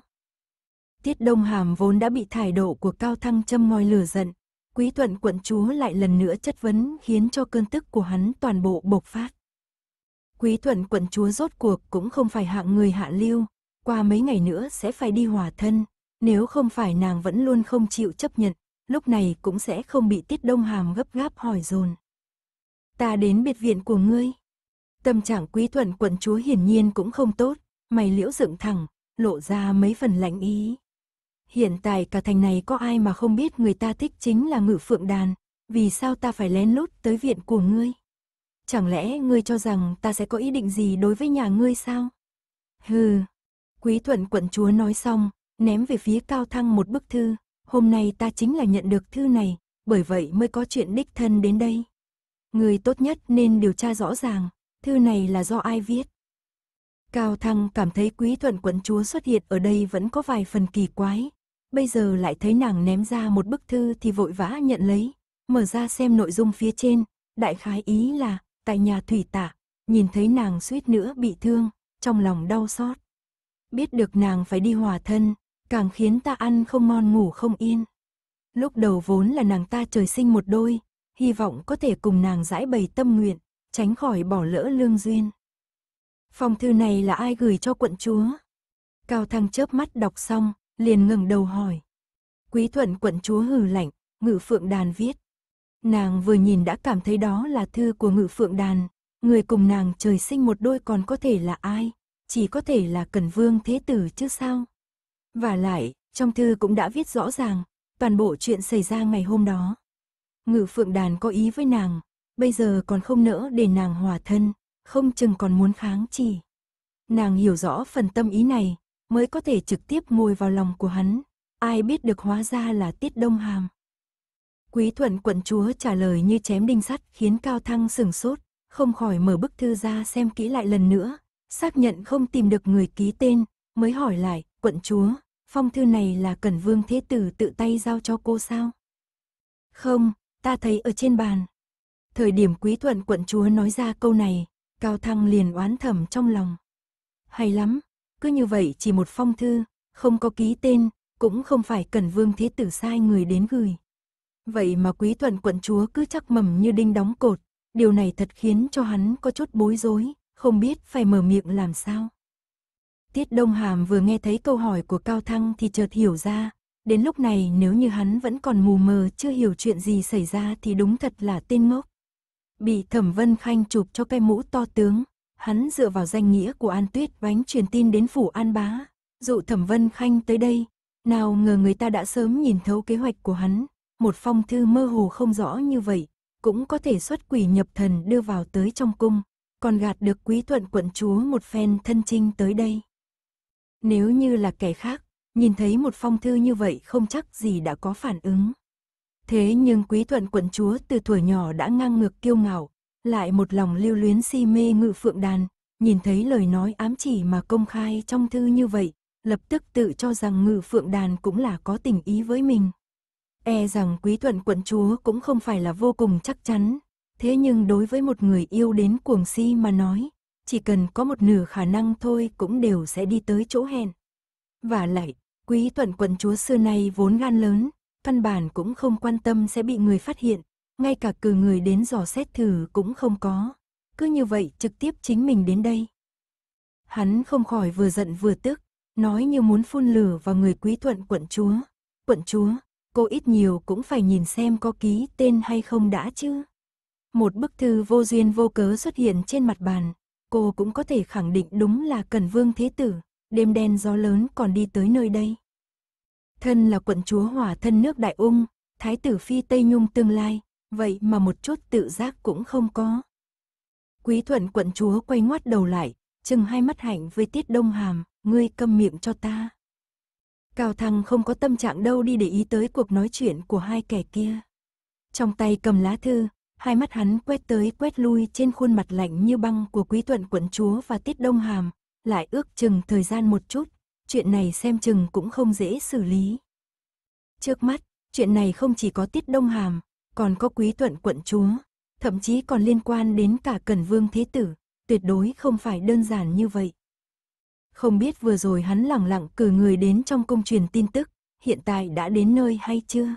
Tiết Đông Hàm vốn đã bị thải độ của Cao Thăng châm ngòi lửa giận, Quý thuận quận chúa lại lần nữa chất vấn khiến cho cơn tức của hắn toàn bộ bộc phát. Quý thuận quận chúa rốt cuộc cũng không phải hạng người hạ lưu, qua mấy ngày nữa sẽ phải đi hòa thân, nếu không phải nàng vẫn luôn không chịu chấp nhận, lúc này cũng sẽ không bị tiết đông hàm gấp gáp hỏi dồn. Ta đến biệt viện của ngươi. Tâm trạng quý thuận quận chúa hiển nhiên cũng không tốt, mày liễu dựng thẳng, lộ ra mấy phần lạnh ý hiện tại cả thành này có ai mà không biết người ta thích chính là ngự phượng đàn, vì sao ta phải lén lút tới viện của ngươi? Chẳng lẽ ngươi cho rằng ta sẽ có ý định gì đối với nhà ngươi sao? Hừ, quý thuận quận chúa nói xong, ném về phía cao thăng một bức thư, hôm nay ta chính là nhận được thư này, bởi vậy mới có chuyện đích thân đến đây. Người tốt nhất nên điều tra rõ ràng, thư này là do ai viết. Cao Thăng cảm thấy quý thuận quận chúa xuất hiện ở đây vẫn có vài phần kỳ quái, bây giờ lại thấy nàng ném ra một bức thư thì vội vã nhận lấy, mở ra xem nội dung phía trên, đại khái ý là, tại nhà thủy tạ, nhìn thấy nàng suýt nữa bị thương, trong lòng đau xót. Biết được nàng phải đi hòa thân, càng khiến ta ăn không ngon ngủ không yên. Lúc đầu vốn là nàng ta trời sinh một đôi, hy vọng có thể cùng nàng giải bày tâm nguyện, tránh khỏi bỏ lỡ lương duyên. Phòng thư này là ai gửi cho quận chúa? Cao Thăng chớp mắt đọc xong, liền ngẩng đầu hỏi. Quý thuận quận chúa hừ lạnh, ngự phượng đàn viết. Nàng vừa nhìn đã cảm thấy đó là thư của ngự phượng đàn, người cùng nàng trời sinh một đôi còn có thể là ai, chỉ có thể là Cần Vương Thế Tử chứ sao. Và lại, trong thư cũng đã viết rõ ràng, toàn bộ chuyện xảy ra ngày hôm đó. Ngự phượng đàn có ý với nàng, bây giờ còn không nỡ để nàng hòa thân, không chừng còn muốn kháng chỉ. Nàng hiểu rõ phần tâm ý này, mới có thể trực tiếp ngồi vào lòng của hắn. Ai biết được hóa ra là Tiết Đông Hàm. Quý thuận quận chúa trả lời như chém đinh sắt khiến Cao Thăng sửng sốt, không khỏi mở bức thư ra xem kỹ lại lần nữa, xác nhận không tìm được người ký tên, mới hỏi lại, quận chúa, phong thư này là Cẩn Vương Thế Tử tự tay giao cho cô sao? Không, ta thấy ở trên bàn. Thời điểm quý thuận quận chúa nói ra câu này, Cao Thăng liền oán thầm trong lòng. Hay lắm, cứ như vậy chỉ một phong thư, không có ký tên, cũng không phải cần vương thế tử sai người đến gửi. Vậy mà quý thuận quận chúa cứ chắc mầm như đinh đóng cột, điều này thật khiến cho hắn có chút bối rối, không biết phải mở miệng làm sao. Tiết Đông Hàm vừa nghe thấy câu hỏi của Cao Thăng thì chợt hiểu ra, đến lúc này nếu như hắn vẫn còn mù mờ chưa hiểu chuyện gì xảy ra thì đúng thật là tên ngốc. Bị Thẩm Vân Khanh chụp cho cái mũ to tướng, hắn dựa vào danh nghĩa của An Tuyết oánh truyền tin đến phủ An Bá, dụ Thẩm Vân Khanh tới đây, nào ngờ người ta đã sớm nhìn thấu kế hoạch của hắn, một phong thư mơ hồ không rõ như vậy, cũng có thể xuất quỷ nhập thần đưa vào tới trong cung, còn gạt được quý thuận quận chúa một phen thân trinh tới đây. Nếu như là kẻ khác, nhìn thấy một phong thư như vậy không chắc gì đã có phản ứng. Thế nhưng quý thuận quận chúa từ tuổi nhỏ đã ngang ngược kiêu ngạo, lại một lòng lưu luyến si mê ngự phượng đàn, nhìn thấy lời nói ám chỉ mà công khai trong thư như vậy, lập tức tự cho rằng ngự phượng đàn cũng là có tình ý với mình. E rằng quý thuận quận chúa cũng không phải là vô cùng chắc chắn, thế nhưng đối với một người yêu đến cuồng si mà nói, chỉ cần có một nửa khả năng thôi cũng đều sẽ đi tới chỗ hẹn. Và lại, quý thuận quận chúa xưa nay vốn gan lớn, căn bản cũng không quan tâm sẽ bị người phát hiện, ngay cả cử người đến dò xét thử cũng không có. Cứ như vậy trực tiếp chính mình đến đây. Hắn không khỏi vừa giận vừa tức, nói như muốn phun lửa vào người quý thuận quận chúa. Quận chúa, cô ít nhiều cũng phải nhìn xem có ký tên hay không đã chứ. Một bức thư vô duyên vô cớ xuất hiện trên mặt bàn, cô cũng có thể khẳng định đúng là Cần Vương Thế Tử, đêm đen gió lớn còn đi tới nơi đây. Thân là quận chúa hỏa thân nước Đại Ung, Thái tử Phi Tây Nhung tương lai, vậy mà một chút tự giác cũng không có. Quý thuận quận chúa quay ngoắt đầu lại, chừng hai mắt hạnh với tiết đông hàm, ngươi câm miệng cho ta. Cao Thăng không có tâm trạng đâu đi để ý tới cuộc nói chuyện của hai kẻ kia. Trong tay cầm lá thư, hai mắt hắn quét tới quét lui trên khuôn mặt lạnh như băng của quý thuận quận chúa và tiết đông hàm, lại ước chừng thời gian một chút, chuyện này xem chừng cũng không dễ xử lý. Trước mắt, chuyện này không chỉ có tiết đông hàm, còn có quý thuận quận chúa, thậm chí còn liên quan đến cả Cần Vương Thế Tử, tuyệt đối không phải đơn giản như vậy. Không biết vừa rồi hắn lẳng lặng cử người đến trong công truyền tin tức, hiện tại đã đến nơi hay chưa?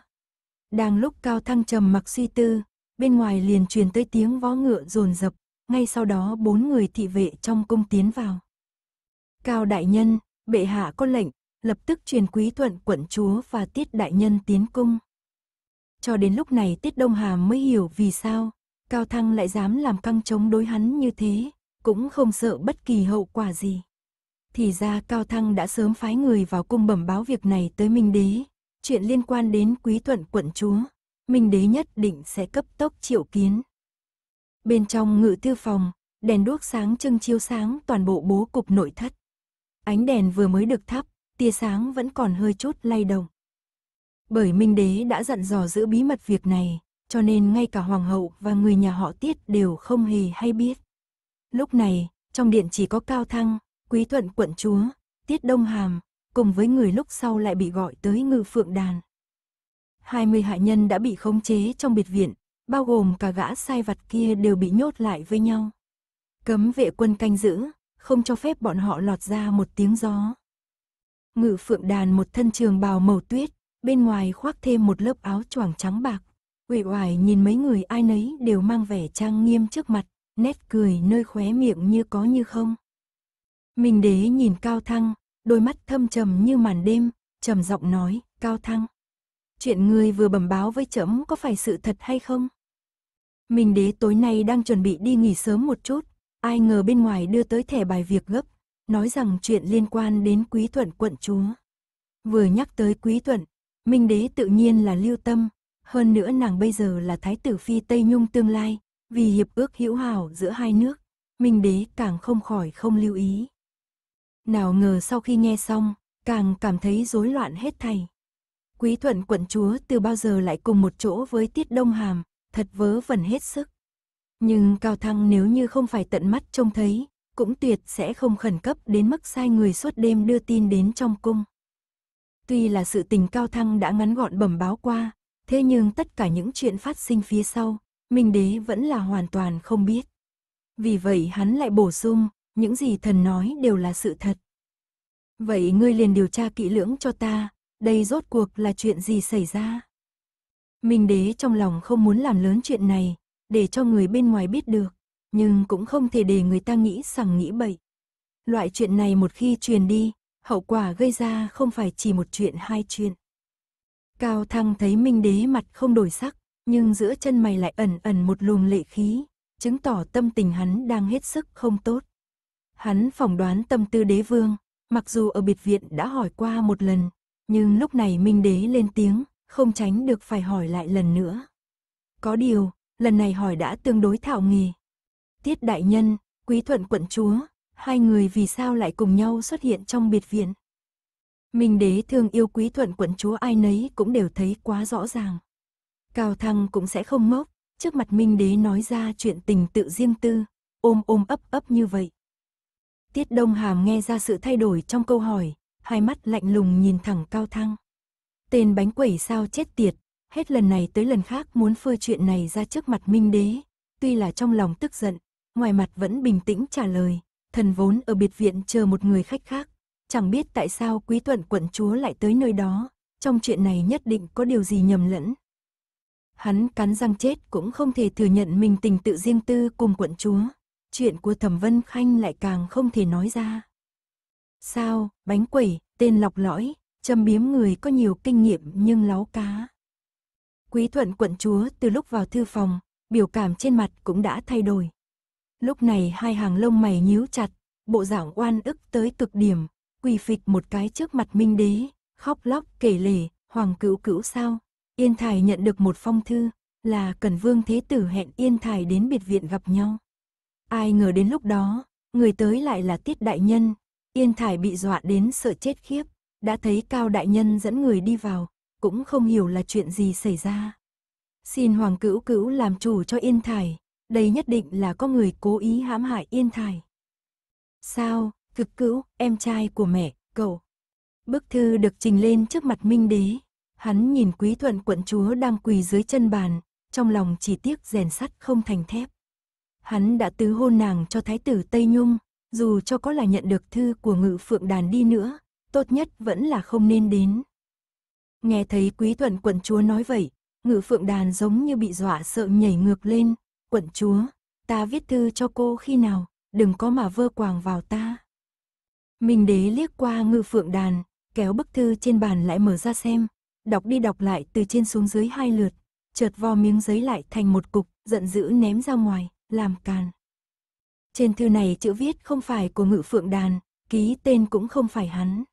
Đang lúc Cao Thăng trầm mặc suy tư, bên ngoài liền truyền tới tiếng vó ngựa rồn rập, ngay sau đó bốn người thị vệ trong cung tiến vào. Cao Đại Nhân, bệ hạ có lệnh, lập tức truyền quý thuận quận chúa và tiết đại nhân tiến cung. Cho đến lúc này Tiết Đông Hàm mới hiểu vì sao Cao Thăng lại dám làm căng chống đối hắn như thế, cũng không sợ bất kỳ hậu quả gì. Thì ra Cao Thăng đã sớm phái người vào cung bẩm báo việc này tới Minh Đế, chuyện liên quan đến quý Thuận quận chúa, Minh Đế nhất định sẽ cấp tốc triệu kiến. Bên trong ngự Tư phòng, đèn đuốc sáng trưng chiếu sáng toàn bộ bố cục nội thất. Ánh đèn vừa mới được thắp, tia sáng vẫn còn hơi chút lay động. Bởi Minh Đế đã dặn dò giữ bí mật việc này, cho nên ngay cả Hoàng hậu và người nhà họ Tiết đều không hề hay biết. Lúc này, trong điện chỉ có Cao Thăng, Quý Thuận quận chúa, Tiết Đông Hàm, cùng với người lúc sau lại bị gọi tới ngư phượng đàn. 20 hạ nhân đã bị khống chế trong biệt viện, bao gồm cả gã sai vặt kia đều bị nhốt lại với nhau. Cấm vệ quân canh giữ, không cho phép bọn họ lọt ra một tiếng gió. Ngự phượng đàn một thân trường bào màu tuyết, bên ngoài khoác thêm một lớp áo choàng trắng bạc. Uể hoài nhìn mấy người ai nấy đều mang vẻ trang nghiêm trước mặt, nét cười nơi khóe miệng như có như không. Minh đế nhìn Cao Thăng, đôi mắt thâm trầm như màn đêm, trầm giọng nói, Cao Thăng. Chuyện người vừa bẩm báo với chấm có phải sự thật hay không? Minh đế tối nay đang chuẩn bị đi nghỉ sớm một chút, ai ngờ bên ngoài đưa tới thẻ bài việc gấp, nói rằng chuyện liên quan đến quý thuận quận chúa. Vừa nhắc tới quý thuận, Minh đế tự nhiên là lưu tâm, hơn nữa nàng bây giờ là thái tử phi Tây Nhung tương lai, vì hiệp ước hữu hảo giữa hai nước, Minh đế càng không khỏi không lưu ý. Nào ngờ sau khi nghe xong, càng cảm thấy rối loạn hết thảy. Quý thuận quận chúa từ bao giờ lại cùng một chỗ với Tiết Đông Hàm, thật vớ vẩn hết sức. Nhưng Cao Thăng nếu như không phải tận mắt trông thấy, cũng tuyệt sẽ không khẩn cấp đến mức sai người suốt đêm đưa tin đến trong cung. Tuy là sự tình cao thăng đã ngắn gọn bẩm báo qua, thế nhưng tất cả những chuyện phát sinh phía sau, Minh Đế vẫn là hoàn toàn không biết. Vì vậy hắn lại bổ sung, những gì thần nói đều là sự thật. Vậy ngươi liền điều tra kỹ lưỡng cho ta, đây rốt cuộc là chuyện gì xảy ra? Minh Đế trong lòng không muốn làm lớn chuyện này, để cho người bên ngoài biết được, nhưng cũng không thể để người ta nghĩ sằng nghĩ bậy. Loại chuyện này một khi truyền đi, hậu quả gây ra không phải chỉ một chuyện hai chuyện. Cao Thăng thấy Minh Đế mặt không đổi sắc, nhưng giữa chân mày lại ẩn ẩn một luồng lệ khí, chứng tỏ tâm tình hắn đang hết sức không tốt. Hắn phỏng đoán tâm tư đế vương, mặc dù ở biệt viện đã hỏi qua một lần, nhưng lúc này Minh Đế lên tiếng, không tránh được phải hỏi lại lần nữa. Có điều, lần này hỏi đã tương đối thảo nghề. Tiết đại nhân, quý thuận quận chúa, hai người vì sao lại cùng nhau xuất hiện trong biệt viện. Minh đế thương yêu quý thuận quận chúa ai nấy cũng đều thấy quá rõ ràng. Cao Thăng cũng sẽ không ngốc, trước mặt Minh đế nói ra chuyện tình tự riêng tư, ôm ôm ấp ấp như vậy. Tiết Đông Hàm nghe ra sự thay đổi trong câu hỏi, hai mắt lạnh lùng nhìn thẳng Cao Thăng. Tên bánh quẩy sao chết tiệt, hết lần này tới lần khác muốn phơi chuyện này ra trước mặt Minh đế, tuy là trong lòng tức giận, ngoài mặt vẫn bình tĩnh trả lời thần vốn ở biệt viện chờ một người khách khác. Chẳng biết tại sao quý tuận quận chúa lại tới nơi đó, trong chuyện này nhất định có điều gì nhầm lẫn. Hắn cắn răng chết cũng không thể thừa nhận mình tình tự riêng tư cùng quận chúa. Chuyện của Thẩm Vân Khanh lại càng không thể nói ra. Sao, bánh quẩy, tên lọc lõi, châm biếm người có nhiều kinh nghiệm nhưng láo cá. Quý thuận quận chúa từ lúc vào thư phòng, biểu cảm trên mặt cũng đã thay đổi. Lúc này hai hàng lông mày nhíu chặt, bộ dạng oan ức tới cực điểm, quỳ phịch một cái trước mặt Minh Đế, khóc lóc kể lể, hoàng cữu cữu sao? Yên Thải nhận được một phong thư, là Cần Vương Thế Tử hẹn Yên Thải đến biệt viện gặp nhau. Ai ngờ đến lúc đó, người tới lại là Tiết Đại Nhân, Yên Thải bị dọa đến sợ chết khiếp, đã thấy Cao Đại Nhân dẫn người đi vào, cũng không hiểu là chuyện gì xảy ra. Xin Hoàng Cữu Cữu làm chủ cho Yên Thải, đây nhất định là có người cố ý hãm hại Yên Thải. Sao, thực cữu, em trai của mẹ, cậu. Bức thư được trình lên trước mặt Minh Đế. Hắn nhìn quý thuận quận chúa đang quỳ dưới chân bàn, trong lòng chỉ tiếc rèn sắt không thành thép. Hắn đã tứ hôn nàng cho thái tử Tây Nhung, dù cho có là nhận được thư của ngự phượng đàn đi nữa, tốt nhất vẫn là không nên đến. Nghe thấy quý thuận quận chúa nói vậy, ngự phượng đàn giống như bị dọa sợ nhảy ngược lên, quận chúa, ta viết thư cho cô khi nào, đừng có mà vơ quàng vào ta. Minh đế liếc qua ngư phượng đàn, kéo bức thư trên bàn lại mở ra xem, đọc đi đọc lại từ trên xuống dưới hai lượt, chợt vo miếng giấy lại thành một cục, giận dữ ném ra ngoài, làm càn. Trên thư này chữ viết không phải của ngự phượng đàn, ký tên cũng không phải hắn.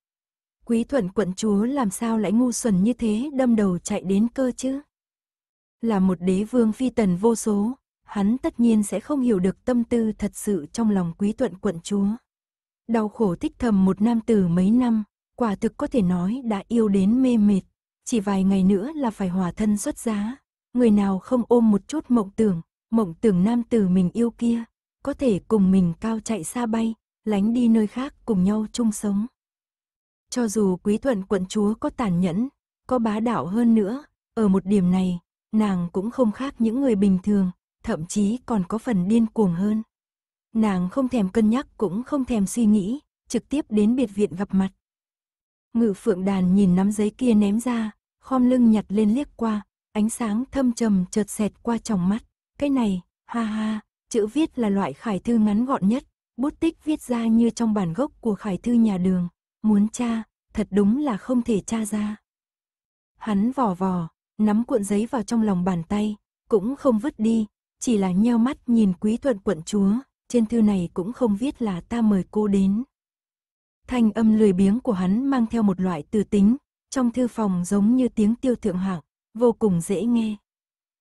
Quý thuận quận chúa làm sao lại ngu xuẩn như thế đâm đầu chạy đến cơ chứ? Là một đế vương phi tần vô số, hắn tất nhiên sẽ không hiểu được tâm tư thật sự trong lòng quý tuận quận chúa. Đau khổ thích thầm một nam tử mấy năm, quả thực có thể nói đã yêu đến mê mệt, chỉ vài ngày nữa là phải hòa thân xuất giá. Người nào không ôm một chút mộng tưởng, mộng tưởng nam tử mình yêu kia, có thể cùng mình cao chạy xa bay, lánh đi nơi khác cùng nhau chung sống. Cho dù quý thuận quận chúa có tàn nhẫn, có bá đạo hơn nữa, ở một điểm này, nàng cũng không khác những người bình thường, thậm chí còn có phần điên cuồng hơn. Nàng không thèm cân nhắc cũng không thèm suy nghĩ, trực tiếp đến biệt viện gặp mặt. Ngự phượng đàn nhìn nắm giấy kia ném ra, khom lưng nhặt lên liếc qua, ánh sáng thâm trầm chợt xẹt qua trong mắt. Cái này, ha ha, chữ viết là loại khải thư ngắn gọn nhất, bút tích viết ra như trong bản gốc của khải thư nhà đường. Muốn tra, thật đúng là không thể tra ra. Hắn vò vò, nắm cuộn giấy vào trong lòng bàn tay, cũng không vứt đi, chỉ là nheo mắt nhìn quý thuận quận chúa, trên thư này cũng không viết là ta mời cô đến. Thanh âm lười biếng của hắn mang theo một loại từ tính, trong thư phòng giống như tiếng tiêu thượng hạng, vô cùng dễ nghe.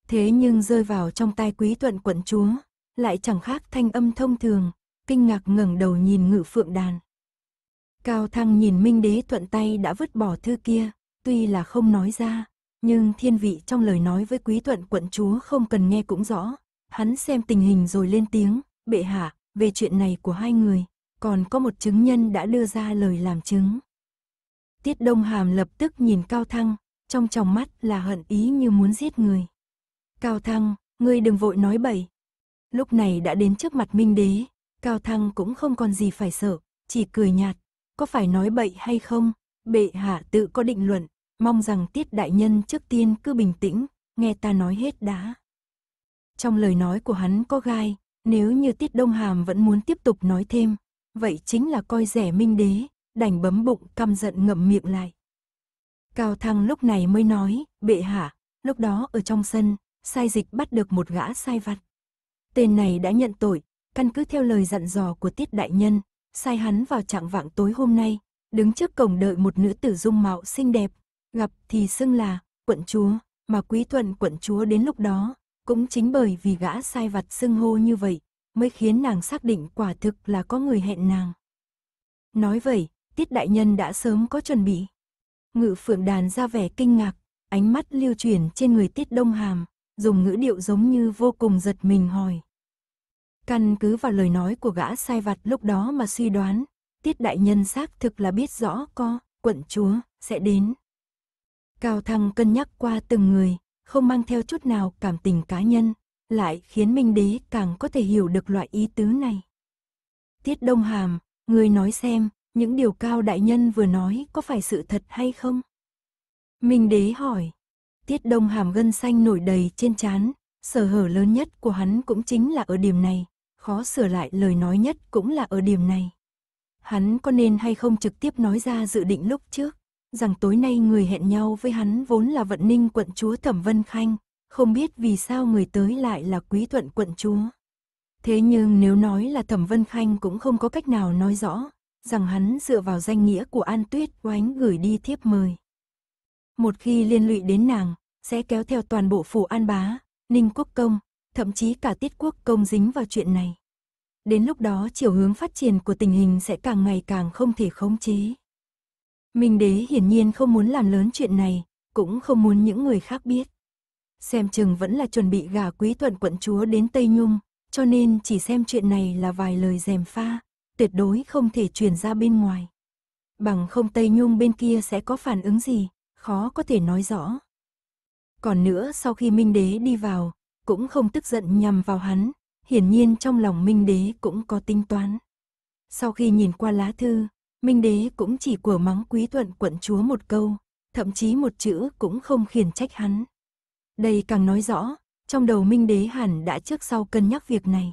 Thế nhưng rơi vào trong tai quý thuận quận chúa, lại chẳng khác thanh âm thông thường, kinh ngạc ngẩng đầu nhìn ngự phượng đàn. Cao thăng nhìn minh đế thuận tay đã vứt bỏ thư kia, tuy là không nói ra, nhưng thiên vị trong lời nói với quý thuận quận chúa không cần nghe cũng rõ, Hắn xem tình hình rồi lên tiếng, bệ hạ, về chuyện này của hai người, còn có một chứng nhân đã đưa ra lời làm chứng. Tiết Đông Hàm lập tức nhìn Cao Thăng, trong tròng mắt là hận ý như muốn giết người. Cao Thăng, ngươi đừng vội nói bậy. Lúc này đã đến trước mặt Minh Đế, Cao Thăng cũng không còn gì phải sợ, chỉ cười nhạt, có phải nói bậy hay không, bệ hạ tự có định luận, mong rằng Tiết Đại Nhân trước tiên cứ bình tĩnh, nghe ta nói hết đã. Trong lời nói của hắn có gai, nếu như Tiết Đông Hàm vẫn muốn tiếp tục nói thêm, vậy chính là coi rẻ minh đế, đành bấm bụng căm giận ngậm miệng lại. Cao Thăng lúc này mới nói, bệ hạ, lúc đó ở trong sân, sai dịch bắt được một gã sai vặt. Tên này đã nhận tội, căn cứ theo lời dặn dò của Tiết Đại Nhân, sai hắn vào trạng vạng tối hôm nay, đứng trước cổng đợi một nữ tử dung mạo xinh đẹp, gặp thì xưng là quận chúa, mà quý thuận quận chúa đến lúc đó, cũng chính bởi vì gã sai vặt xưng hô như vậy, mới khiến nàng xác định quả thực là có người hẹn nàng. Nói vậy, tiết đại nhân đã sớm có chuẩn bị. Ngự phượng đàn ra vẻ kinh ngạc, ánh mắt lưu chuyển trên người tiết đông hàm, dùng ngữ điệu giống như vô cùng giật mình hỏi. Căn cứ vào lời nói của gã sai vặt lúc đó mà suy đoán, tiết đại nhân xác thực là biết rõ có, quận chúa, sẽ đến. Cao Thăng cân nhắc qua từng người, không mang theo chút nào cảm tình cá nhân, lại khiến Minh Đế càng có thể hiểu được loại ý tứ này. Tiết Đông Hàm, người nói xem, những điều cao đại nhân vừa nói có phải sự thật hay không? Minh Đế hỏi. Tiết Đông Hàm gân xanh nổi đầy trên trán, sở hở lớn nhất của hắn cũng chính là ở điểm này, khó sửa lại lời nói nhất cũng là ở điểm này. Hắn có nên hay không trực tiếp nói ra dự định lúc trước? rằng tối nay người hẹn nhau với hắn vốn là vận ninh quận chúa Thẩm Vân Khanh, không biết vì sao người tới lại là quý thuận quận chúa. Thế nhưng nếu nói là Thẩm Vân Khanh cũng không có cách nào nói rõ, rằng hắn dựa vào danh nghĩa của An Tuyết oánh gửi đi thiếp mời. Một khi liên lụy đến nàng, sẽ kéo theo toàn bộ phủ An Bá, Ninh Quốc Công, thậm chí cả Tiết Quốc Công dính vào chuyện này. Đến lúc đó chiều hướng phát triển của tình hình sẽ càng ngày càng không thể khống chế. Minh đế hiển nhiên không muốn làm lớn chuyện này, cũng không muốn những người khác biết. Xem chừng vẫn là chuẩn bị gả quý thuận quận chúa đến Tây Nhung, cho nên chỉ xem chuyện này là vài lời dèm pha, tuyệt đối không thể truyền ra bên ngoài. Bằng không Tây Nhung bên kia sẽ có phản ứng gì, khó có thể nói rõ. Còn nữa sau khi Minh Đế đi vào, cũng không tức giận nhằm vào hắn, hiển nhiên trong lòng Minh Đế cũng có tính toán. Sau khi nhìn qua lá thư, Minh đế cũng chỉ của mắng quý thuận quận chúa một câu, thậm chí một chữ cũng không khiển trách hắn. Đây càng nói rõ, trong đầu Minh đế hẳn đã trước sau cân nhắc việc này.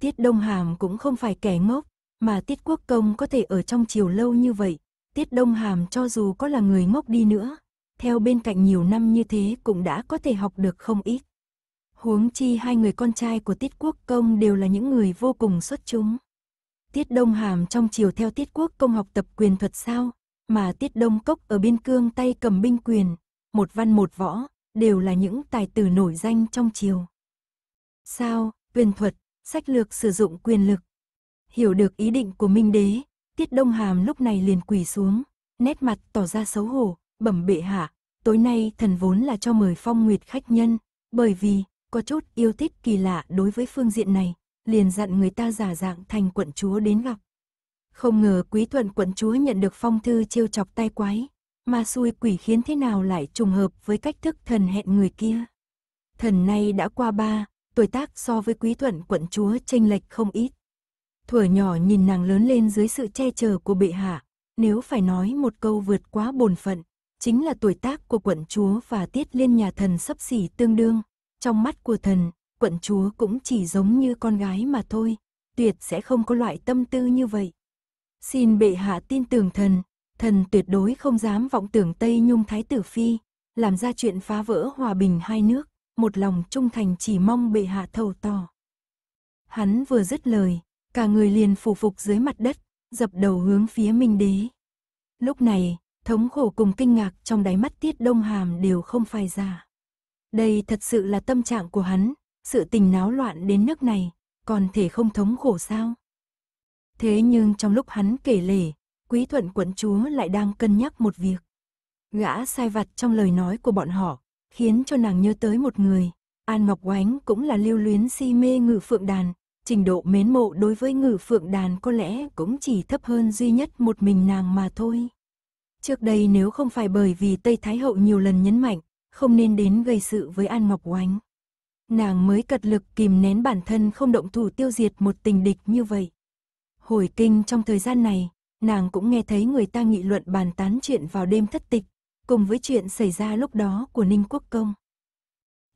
Tiết Đông Hàm cũng không phải kẻ ngốc, mà Tiết Quốc Công có thể ở trong triều lâu như vậy. Tiết Đông Hàm cho dù có là người ngốc đi nữa, theo bên cạnh nhiều năm như thế cũng đã có thể học được không ít. Huống chi hai người con trai của Tiết Quốc Công đều là những người vô cùng xuất chúng. Tiết Đông Hàm trong chiều theo Tiết Quốc công học tập quyền thuật sao, mà Tiết Đông Cốc ở biên cương tay cầm binh quyền, một văn một võ, đều là những tài tử nổi danh trong chiều. Sao, quyền thuật, sách lược sử dụng quyền lực. Hiểu được ý định của Minh Đế, Tiết Đông Hàm lúc này liền quỳ xuống, nét mặt tỏ ra xấu hổ, bẩm bệ hạ, tối nay thần vốn là cho mời phong nguyệt khách nhân, bởi vì có chút yêu thích kỳ lạ đối với phương diện này, liền dặn người ta giả dạng thành quận chúa đến gặp. Không ngờ quý thuận quận chúa nhận được phong thư trêu chọc tay quái, mà xui quỷ khiến thế nào lại trùng hợp với cách thức thần hẹn người kia. Thần nay đã qua ba, tuổi tác so với quý thuận quận chúa chênh lệch không ít. Thuở nhỏ nhìn nàng lớn lên dưới sự che chở của bệ hạ, nếu phải nói một câu vượt quá bổn phận, chính là tuổi tác của quận chúa và tiết liên nhà thần sắp xỉ tương đương. Trong mắt của thần, quận chúa cũng chỉ giống như con gái mà thôi, tuyệt sẽ không có loại tâm tư như vậy. Xin bệ hạ tin tưởng thần, thần tuyệt đối không dám vọng tưởng Tây Nhung Thái Tử Phi, làm ra chuyện phá vỡ hòa bình hai nước, một lòng trung thành chỉ mong bệ hạ thầu tỏ. Hắn vừa dứt lời, cả người liền phủ phục dưới mặt đất, dập đầu hướng phía Minh Đế. Lúc này, thống khổ cùng kinh ngạc trong đáy mắt Tiết Đông Hàm đều không phai giả. Đây thật sự là tâm trạng của hắn, sự tình náo loạn đến nước này, còn thể không thống khổ sao? Thế nhưng trong lúc hắn kể lể, quý thuận quận chúa lại đang cân nhắc một việc. Gã sai vặt trong lời nói của bọn họ, khiến cho nàng nhớ tới một người. An Ngọc Oánh cũng là lưu luyến si mê ngự phượng đàn, trình độ mến mộ đối với ngự phượng đàn có lẽ cũng chỉ thấp hơn duy nhất một mình nàng mà thôi. Trước đây nếu không phải bởi vì Tây Thái Hậu nhiều lần nhấn mạnh, không nên đến gây sự với An Ngọc Oánh nàng mới cật lực kìm nén bản thân không động thủ tiêu diệt một tình địch như vậy. Hồi kinh trong thời gian này, nàng cũng nghe thấy người ta nghị luận bàn tán chuyện vào đêm thất tịch, cùng với chuyện xảy ra lúc đó của Ninh Quốc Công.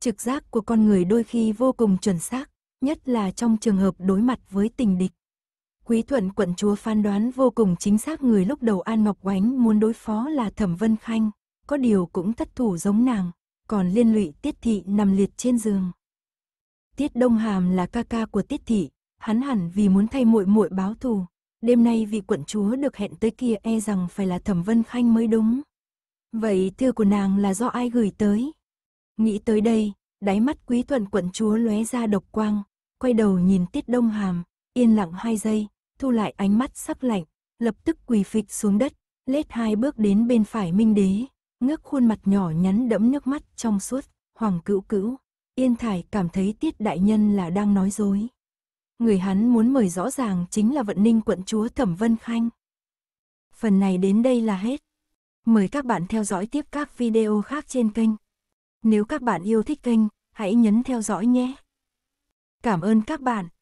Trực giác của con người đôi khi vô cùng chuẩn xác, nhất là trong trường hợp đối mặt với tình địch. Quý thuận quận chúa phán đoán vô cùng chính xác người lúc đầu An Ngọc Oánh muốn đối phó là Thẩm Vân Khanh, có điều cũng thất thủ giống nàng, còn liên lụy tiết thị nằm liệt trên giường. Tiết Đông Hàm là ca ca của Tiết Thị, hắn hẳn vì muốn thay muội muội báo thù. Đêm nay vị quận chúa được hẹn tới kia e rằng phải là Thẩm Vân Khanh mới đúng. Vậy thư của nàng là do ai gửi tới? Nghĩ tới đây, đáy mắt quý thuận quận chúa lóe ra độc quang, quay đầu nhìn Tiết Đông Hàm, yên lặng hai giây, thu lại ánh mắt sắc lạnh, lập tức quỳ phịch xuống đất, lết hai bước đến bên phải Minh Đế, ngước khuôn mặt nhỏ nhắn đẫm nước mắt trong suốt, hoàng cữu cữu, Yên Thải cảm thấy Tiết Đại Nhân là đang nói dối. Người hắn muốn mời rõ ràng chính là vận ninh quận chúa Thẩm Vân Khanh. Phần này đến đây là hết. Mời các bạn theo dõi tiếp các video khác trên kênh. Nếu các bạn yêu thích kênh, hãy nhấn theo dõi nhé. Cảm ơn các bạn.